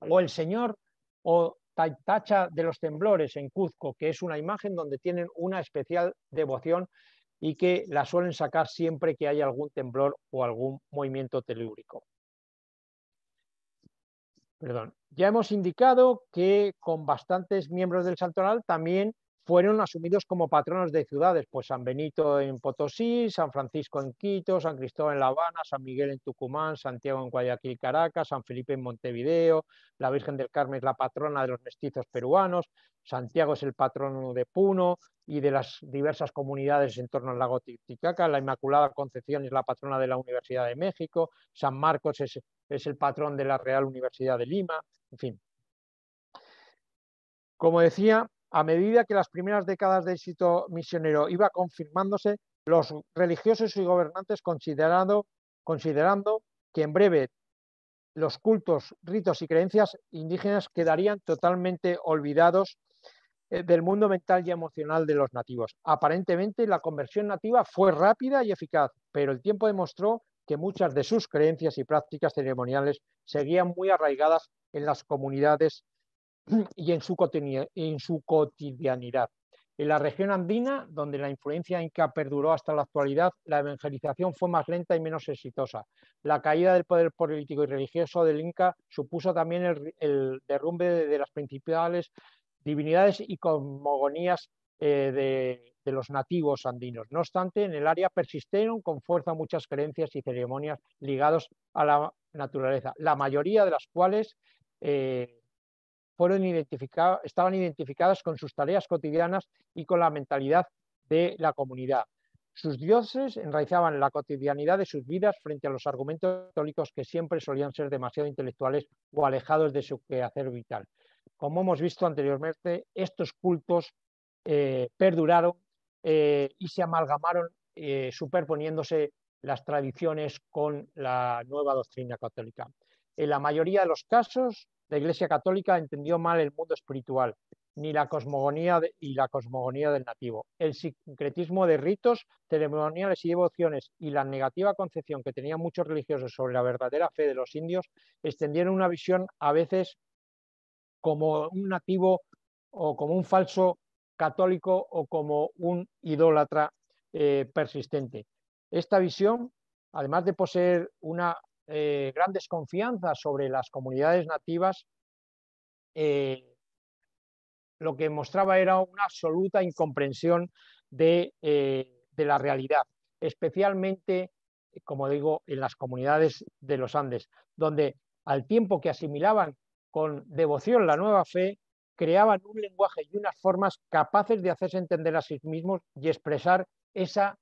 O el Señor o Tacha de los Temblores en Cuzco, que es una imagen donde tienen una especial devoción y que la suelen sacar siempre que hay algún temblor o algún movimiento telúrico. Perdón. Ya hemos indicado que con bastantes miembros del santoral también fueron asumidos como patronos de ciudades, pues San Benito en Potosí, San Francisco en Quito, San Cristóbal en La Habana, San Miguel en Tucumán, Santiago en Guayaquil, Caracas, San Felipe en Montevideo, la Virgen del Carmen es la patrona de los mestizos peruanos, Santiago es el patrono de Puno y de las diversas comunidades en torno al lago Titicaca, la Inmaculada Concepción es la patrona de la Universidad de México, San Marcos es, es el patrón de la Real Universidad de Lima, en fin. Como decía, a medida que las primeras décadas de éxito misionero iba confirmándose, los religiosos y gobernantes considerando que en breve los cultos, ritos y creencias indígenas quedarían totalmente olvidados eh, del mundo mental y emocional de los nativos. Aparentemente la conversión nativa fue rápida y eficaz, pero el tiempo demostró que muchas de sus creencias y prácticas ceremoniales seguían muy arraigadas en las comunidades y en su, cotidianidad. En la región andina, donde la influencia inca perduró hasta la actualidad, la evangelización fue más lenta y menos exitosa. La caída del poder político y religioso del inca supuso también el, derrumbe de, las principales divinidades y cosmogonías eh, de, los nativos andinos. No obstante, en el área persistieron con fuerza muchas creencias y ceremonias ligadas a la naturaleza, la mayoría de las cuales eh, identificados, estaban identificadas con sus tareas cotidianas y con la mentalidad de la comunidad. Sus dioses enraizaban la cotidianidad de sus vidas frente a los argumentos católicos que siempre solían ser demasiado intelectuales o alejados de su quehacer vital. Como hemos visto anteriormente, estos cultos eh, perduraron eh, y se amalgamaron eh, superponiéndose las tradiciones con la nueva doctrina católica. En la mayoría de los casos, la Iglesia Católica entendió mal el mundo espiritual, ni la cosmogonía y la cosmogonía del nativo. El sincretismo de ritos, ceremoniales y devociones y la negativa concepción que tenían muchos religiosos sobre la verdadera fe de los indios extendieron una visión a veces como un nativo o como un falso católico o como un idólatra eh, persistente. Esta visión, además de poseer una eh, gran desconfianza sobre las comunidades nativas, eh, lo que mostraba era una absoluta incomprensión de, eh, de, la realidad, especialmente, como digo, en las comunidades de los Andes, donde al tiempo que asimilaban con devoción la nueva fe, creaban un lenguaje y unas formas capaces de hacerse entender a sí mismos y expresar esa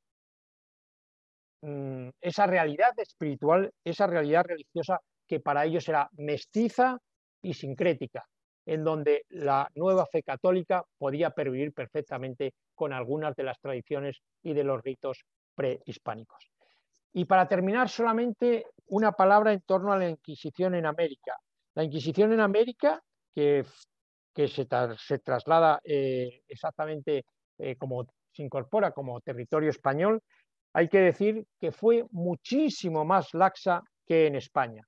Mm, esa realidad espiritual, esa realidad religiosa que para ellos era mestiza y sincrética, en donde la nueva fe católica podía pervivir perfectamente con algunas de las tradiciones y de los ritos prehispánicos. Y para terminar, solamente una palabra en torno a la Inquisición en América. La Inquisición en América, que, se, traslada eh, exactamente eh, como se incorpora como territorio español, hay que decir que fue muchísimo más laxa que en España.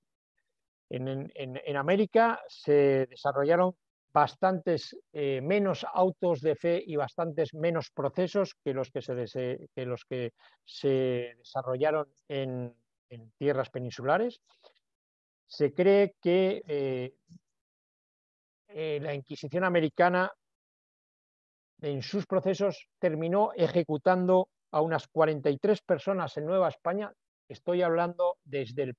En, América se desarrollaron bastantes eh, menos autos de fe y bastantes menos procesos que los que se, eh, los que se desarrollaron en, tierras peninsulares. Se cree que eh, la Inquisición americana en sus procesos terminó ejecutando a unas 43 personas en Nueva España. Estoy hablando desde,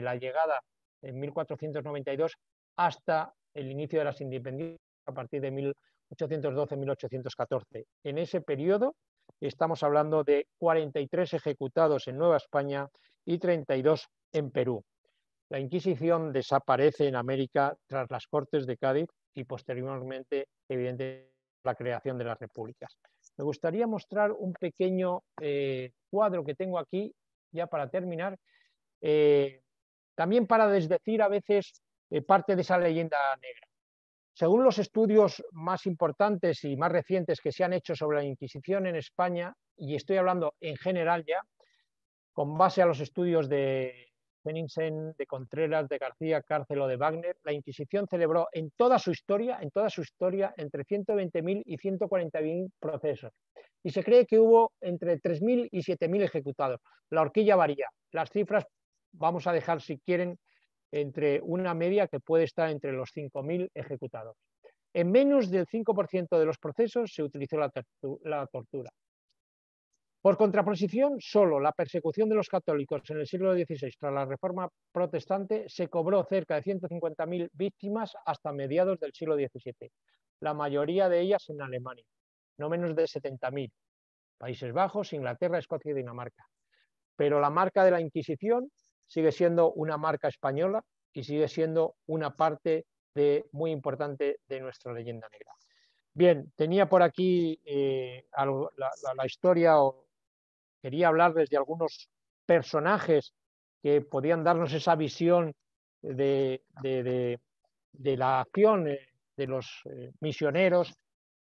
la llegada en 1492 hasta el inicio de las independencias a partir de 1812-1814. En ese periodo estamos hablando de 43 ejecutados en Nueva España y 32 en Perú. La Inquisición desaparece en América tras las Cortes de Cádiz y posteriormente, evidentemente, la creación de las repúblicas. Me gustaría mostrar un pequeño eh, cuadro que tengo aquí, ya para terminar, eh, también para desdecir a veces eh, parte de esa leyenda negra. Según los estudios más importantes y más recientes que se han hecho sobre la Inquisición en España, y estoy hablando en general ya, con base a los estudios de de Contreras, de García, Cárcel o de Wagner, la Inquisición celebró en toda su historia, en toda su historia, entre 120.000 y 140.000 procesos. Y se cree que hubo entre 3.000 y 7.000 ejecutados. La horquilla varía. Las cifras vamos a dejar, si quieren, entre una media que puede estar entre los 5.000 ejecutados. En menos del 5% de los procesos se utilizó la, tortura. Por contraposición, solo la persecución de los católicos en el siglo XVI tras la Reforma Protestante se cobró cerca de 150.000 víctimas hasta mediados del siglo XVII, la mayoría de ellas en Alemania, no menos de 70.000, Países Bajos, Inglaterra, Escocia y Dinamarca. Pero la marca de la Inquisición sigue siendo una marca española y sigue siendo una parte muy importante de nuestra leyenda negra. Bien, tenía por aquí eh, la, la, historia o quería hablarles de algunos personajes que podían darnos esa visión de, la acción eh, de los eh, misioneros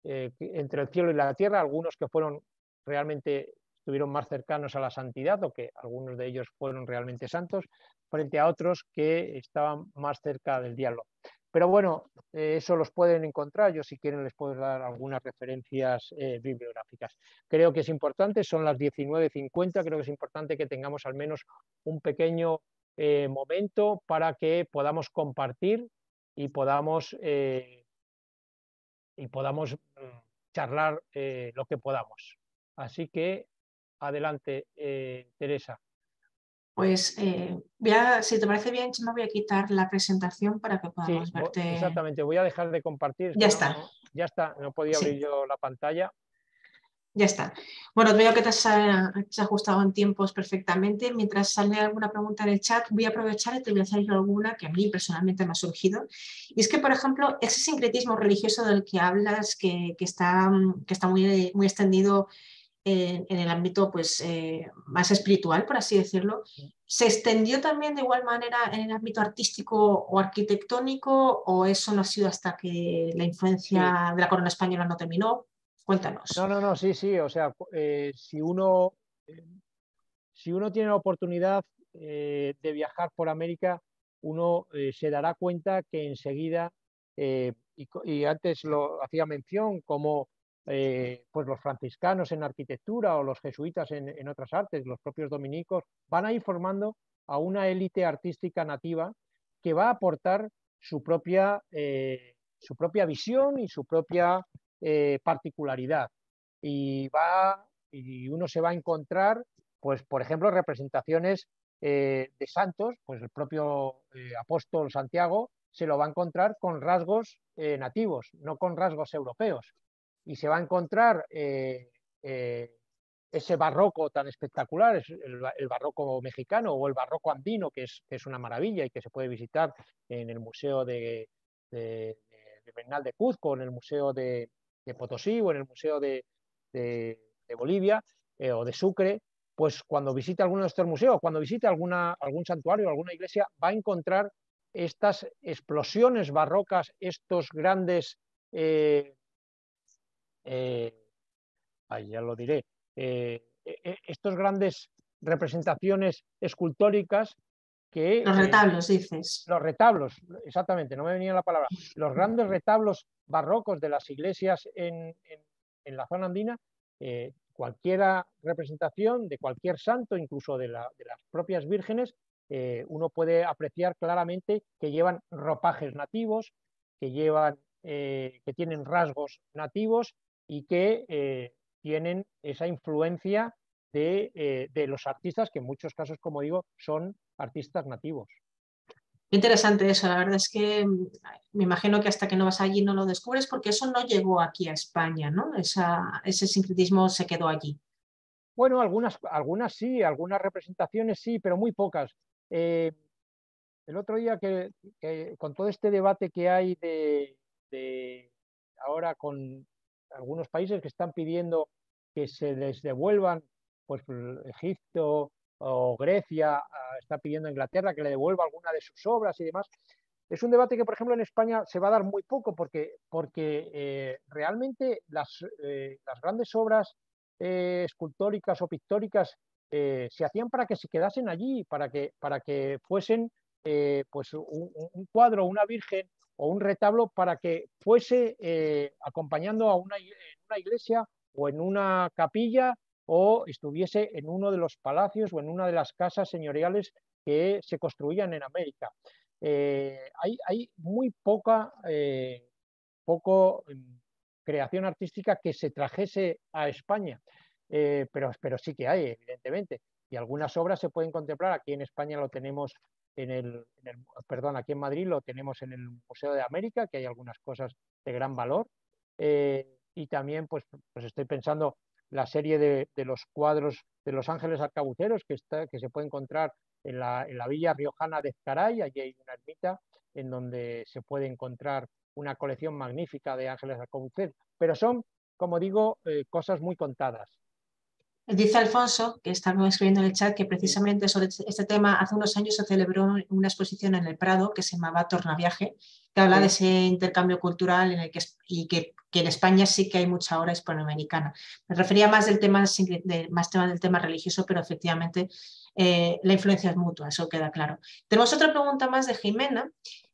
eh, entre el cielo y la tierra, algunos que fueron realmente estuvieron más cercanos a la santidad o que algunos de ellos fueron realmente santos, frente a otros que estaban más cerca del diálogo. Pero bueno, eh, eso los pueden encontrar. Yo si quieren les puedo dar algunas referencias eh, bibliográficas. Creo que es importante, son las 19.50, creo que es importante que tengamos al menos un pequeño eh, momento para que podamos compartir y podamos, y podamos mm, charlar lo que podamos. Así que adelante, Teresa. Pues eh, si te parece bien, me voy a quitar la presentación para que podamos verte. Exactamente, voy a dejar de compartir. Ya está. ya está, no podía abrir yo la pantalla. Ya está. Bueno, veo que eh, te has, ajustado en tiempos perfectamente. Mientras sale alguna pregunta en el chat, voy a aprovechar y te voy a hacer alguna que a mí personalmente me ha surgido. Y es que, por ejemplo, ese sincretismo religioso del que hablas, que, mm, está, muy extendido en, el ámbito pues, eh, más espiritual, por así decirlo, ¿se extendió también de igual manera en el ámbito artístico o arquitectónico o eso no ha sido hasta que la influencia de la corona española no terminó? Cuéntanos. No, no, no, sí, sí, o sea, eh, si, uno, eh, si uno tiene la oportunidad de viajar por América, uno se dará cuenta que enseguida... Y, y, antes lo hacía mención, como eh, pues los franciscanos en arquitectura o los jesuitas en, otras artes, los propios dominicos, van a ir formando a una élite artística nativa que va a aportar su propia, eh, visión y su propia eh, particularidad. Y, y uno se va a encontrar, pues, por ejemplo, representaciones de santos, pues el propio apóstol Santiago se lo va a encontrar con rasgos nativos, no con rasgos europeos y se va a encontrar eh, eh, ese barroco tan espectacular, el, barroco mexicano o el barroco andino, que es, una maravilla y que se puede visitar en el Museo de, de, de Cuzco, en el Museo de, Potosí o en el Museo de, Bolivia eh, o de Sucre, pues cuando visite alguno de estos museos, cuando visite algún santuario, alguna iglesia, va a encontrar estas explosiones barrocas, estos grandes eh, ahí ya lo diré, eh, eh, estos grandes representaciones escultóricas que... Los retablos, dices. Los retablos, exactamente, no me venía la palabra. Los grandes retablos barrocos de las iglesias en, la zona andina, cualquier representación de cualquier santo, incluso de, las propias vírgenes, uno puede apreciar claramente que llevan ropajes nativos, que llevan, que tienen rasgos nativos y que eh, tienen esa influencia eh, de, los artistas, que en muchos casos, como digo, son artistas nativos. Interesante eso, la verdad es que mm, me imagino que hasta que no vas allí no lo descubres porque eso no llegó aquí a España, ¿no? ese sincretismo se quedó allí. Bueno, algunas, algunas sí, algunas representaciones sí, pero muy pocas. Eh, el otro día que, con todo este debate que hay de ahora con algunos países que están pidiendo que se les devuelvan, pues Egipto o Grecia, ah, está pidiendo a Inglaterra que le devuelva alguna de sus obras y demás. Es un debate que, por ejemplo, en España se va a dar muy poco porque, porque eh, realmente eh, las, grandes obras eh, escultóricas o pictóricas se hacían para que se quedasen allí, para que, para que fuesen pues un, cuadro, una virgen o un retablo para que fuese eh, acompañando a una, iglesia o en una capilla o estuviese en uno de los palacios o en una de las casas señoriales que se construían en América. Eh, hay, muy poca eh, poco mm, creación artística que se trajese a España, pero, pero sí que hay, evidentemente y algunas obras se pueden contemplar. Aquí en España lo tenemos en el, perdón, aquí en Madrid lo tenemos en el Museo de América, que hay algunas cosas de gran valor. Eh, y también, pues, pues estoy pensando la serie de, los cuadros de los ángeles arcabuceros que, que se puede encontrar en la, villa riojana de Escaray, allí hay una ermita en donde se puede encontrar una colección magnífica de ángeles arcabuceros, pero son, como digo, eh, cosas muy contadas. Dice Alfonso, que está escribiendo en el chat, que precisamente sobre este, este tema hace unos años se celebró una exposición en el Prado que se llamaba Tornaviaje, que habla de ese intercambio cultural en el que, y que, en España sí que hay mucha obra hispanoamericana. Me refería más, del tema, más tema del tema religioso, pero efectivamente eh, la influencia es mutua, eso queda claro. Tenemos otra pregunta más de Jimena,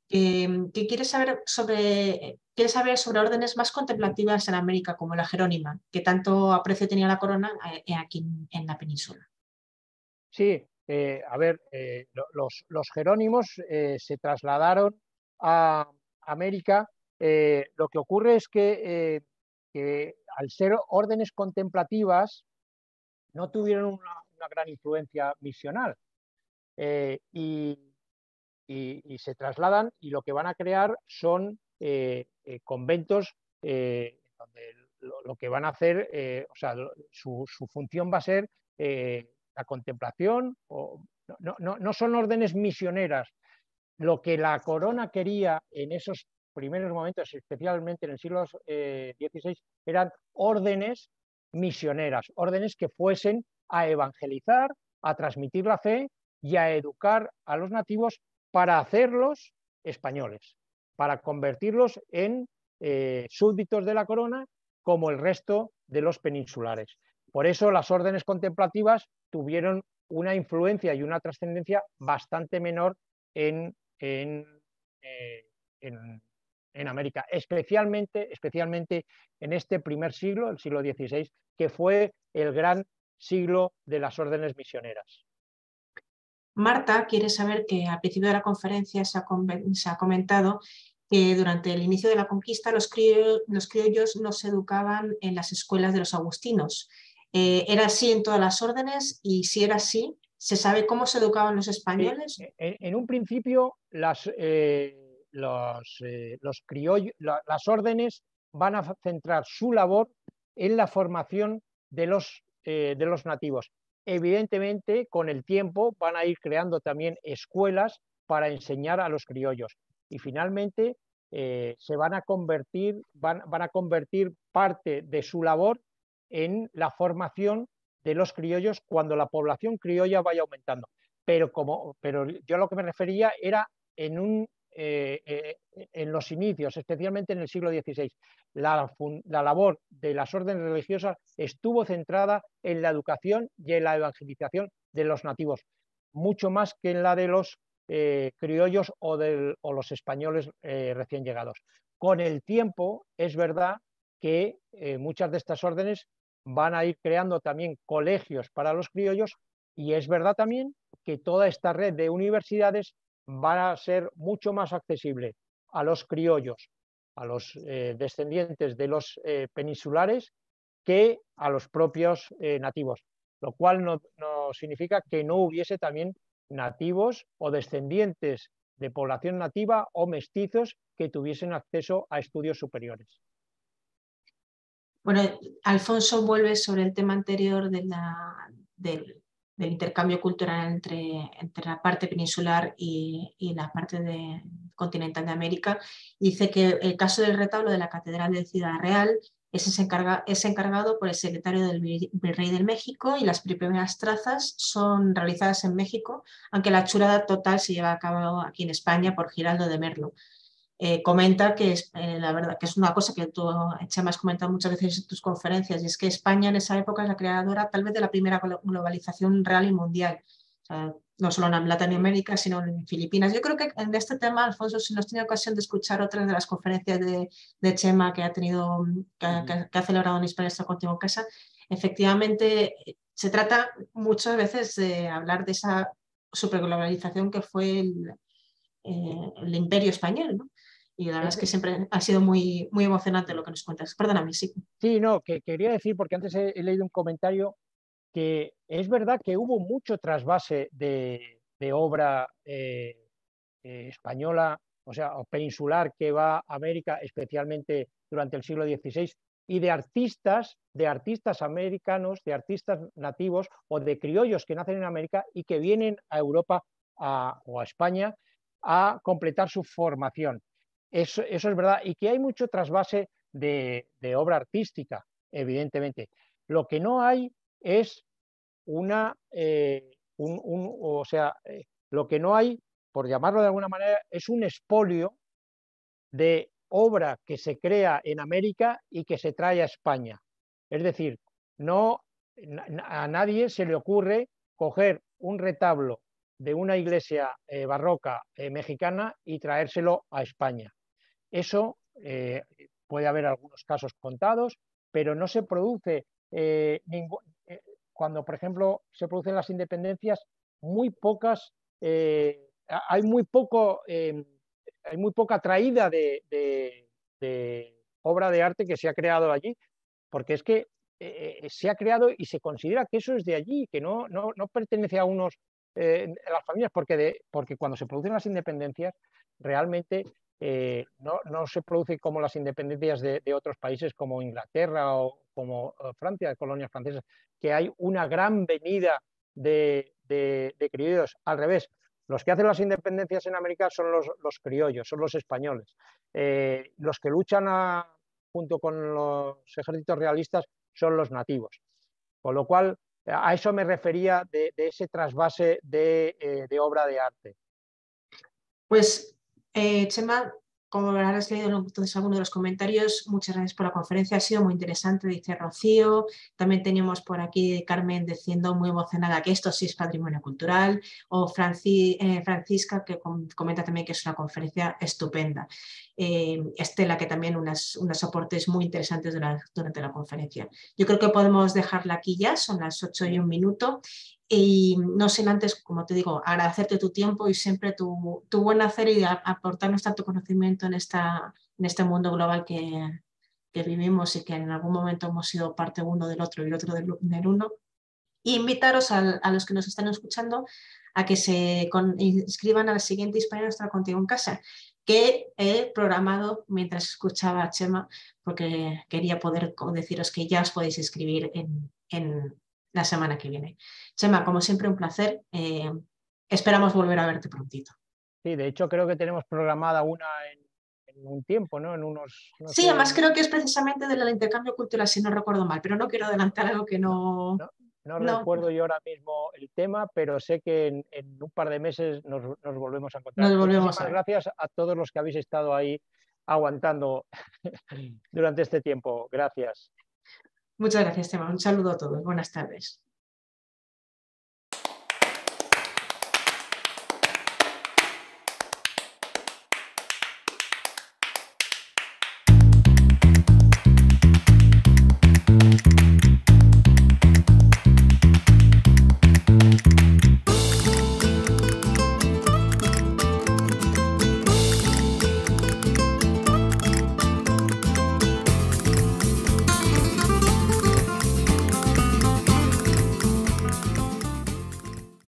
que quiere saber sobre ¿Quieres saber sobre órdenes más contemplativas en América, como la Jerónima, que tanto aprecio tenía la corona eh, aquí en la península. Sí, eh, a ver, eh, los, jerónimos se trasladaron a América. lo que ocurre es que, al ser órdenes contemplativas no tuvieron una, gran influencia misional y, se trasladan y lo que van a crear son eh, conventos eh, donde lo, que van a hacer, eh, o sea, su, función va a ser la contemplación, o, no, no, no, son órdenes misioneras. Lo que la corona quería en esos primeros momentos, especialmente en el siglo XVI, eran órdenes misioneras, órdenes que fuesen a evangelizar, a transmitir la fe y a educar a los nativos para hacerlos españoles para convertirlos en eh, súbditos de la corona como el resto de los peninsulares. Por eso las órdenes contemplativas tuvieron una influencia y una trascendencia bastante menor en, eh, América, especialmente, especialmente en este primer siglo, el siglo XVI, que fue el gran siglo de las órdenes misioneras. Marta quiere saber que al principio de la conferencia se ha, se ha comentado que durante el inicio de la conquista los, criollos, criollos no se educaban en las escuelas de los agustinos. Eh, ¿Era así en todas las órdenes? Y si era así, ¿se sabe cómo se educaban los españoles? E, e, en, un principio, las, eh, los, eh, criollos, las órdenes van a centrar su labor en la formación de los, de los nativos. Evidentemente, con el tiempo van a ir creando también escuelas para enseñar a los criollos y finalmente eh, se van a convertir, van, van a convertir parte de su labor en la formación de los criollos cuando la población criolla vaya aumentando. Pero, como, pero yo a lo que me refería era en, un, eh, eh, en los inicios, especialmente en el siglo XVI, la, la, labor de las órdenes religiosas estuvo centrada en la educación y en la evangelización de los nativos, mucho más que en la de los eh, criollos o, los españoles eh, recién llegados. Con el tiempo, es verdad que eh, muchas de estas órdenes van a ir creando también colegios para los criollos y es verdad también que toda esta red de universidades va a ser mucho más accesible a los criollos, a los descendientes de los peninsulares que a los propios nativos, lo cual no significa que no hubiese también nativos o descendientes de población nativa o mestizos que tuviesen acceso a estudios superiores. Bueno, Alfonso vuelve sobre el tema anterior del, intercambio cultural entre, la parte peninsular y, y la parte de, continental de América. Dice que el caso del retablo de la Catedral de Ciudad Real ese encarga, es, encargado por el secretario del Virrey del México y las primeras trazas son realizadas en México, aunque la churada total se lleva a cabo aquí en España por Giraldo de Merlo. Eh, comenta que es, eh, la verdad, que es una cosa que tú, Chema, has comentado muchas veces en tus conferencias, y es que España en esa época es la creadora tal vez de la primera globalización real y mundial. O no solo en Latinoamérica, sino en Filipinas. Yo creo que en este tema, Alfonso, si nos tiene ocasión de escuchar otras de las conferencias de, Chema que ha tenido, que, celebrado en España contigo en casa, efectivamente se trata muchas veces de hablar de esa superglobalización que fue el, eh, imperio español, Y la verdad es que siempre ha sido muy, muy emocionante lo que nos cuentas. Perdóname, sí. Sí, no, que quería decir, porque antes he leído un comentario que es verdad que hubo mucho trasvase de, obra eh, eh, española, o sea, o peninsular que va a América, especialmente durante el siglo XVI, y de artistas, de artistas americanos, de artistas nativos o de criollos que nacen en América y que vienen a Europa o a España a completar su formación. Eso, es verdad, y que hay mucho trasvase de, de obra artística, evidentemente. Lo que no hay es una, eh, o sea, eh, lo que no hay, por llamarlo de alguna manera, es un espolio de obra que se crea en América y que se trae a España. Es decir, no a nadie se le ocurre coger un retablo de una iglesia eh, barroca mexicana y traérselo a España. Eso puede haber algunos casos contados, pero no se produce ningún, cuando, por ejemplo, se producen las independencias, muy pocas, eh, hay, muy poco, em, hay muy poca traída de, obra de arte que se ha creado allí, porque es que eh, eh, se ha creado y se considera que eso es de allí, que no, no, pertenece a unos, a las familias, porque, de, porque cuando se producen las independencias, realmente eh, no, no, se produce como las independencias de, otros países como Inglaterra o como eh, Francia, colonias francesas, que hay una gran venida de, criollos. Al revés, los que hacen las independencias en América son los, criollos, son los españoles. Eh, los que luchan junto con los ejércitos realistas son los nativos. Con lo cual, a eso me refería de, ese trasvase de, de obra de arte. Pues eh, Chema, como habrás leído entonces alguno de los comentarios, muchas gracias por la conferencia, ha sido muy interesante, dice Rocío. También teníamos por aquí Carmen diciendo muy emocionada que esto sí es patrimonio cultural, o eh, Francisca que comenta también que es una conferencia estupenda. Eh, Estela que también unas, unos aportes muy interesantes durante la, conferencia. Yo creo que podemos dejarla aquí ya, son las ocho y un minuto, y no sin antes, como te digo, agradecerte tu tiempo y siempre tu, tu buen hacer y aportarnos tanto conocimiento en, esta, en este mundo global que, que, vivimos y que en algún momento hemos sido parte uno del otro y el otro del, uno. Y invitaros a, los que nos están escuchando a que se inscriban a la siguiente Hispania Nuestra Contigo en Casa, que he programado mientras escuchaba a Chema, porque quería poder deciros que ya os podéis inscribir en la semana que viene. Chema, como siempre, un placer. Eh, esperamos volver a verte prontito. Sí, de hecho creo que tenemos programada una en, un tiempo, ¿no? En unos... sí, además creo que es precisamente del intercambio cultural, si no recuerdo mal, pero no quiero adelantar algo que no... No, recuerdo yo ahora mismo el tema, pero sé que en, un par de meses nos, volvemos a encontrar. Nos volvemos gracias a todos los que habéis estado ahí aguantando durante este tiempo. Gracias. Muchas gracias, Tema. Un saludo a todos. Buenas tardes.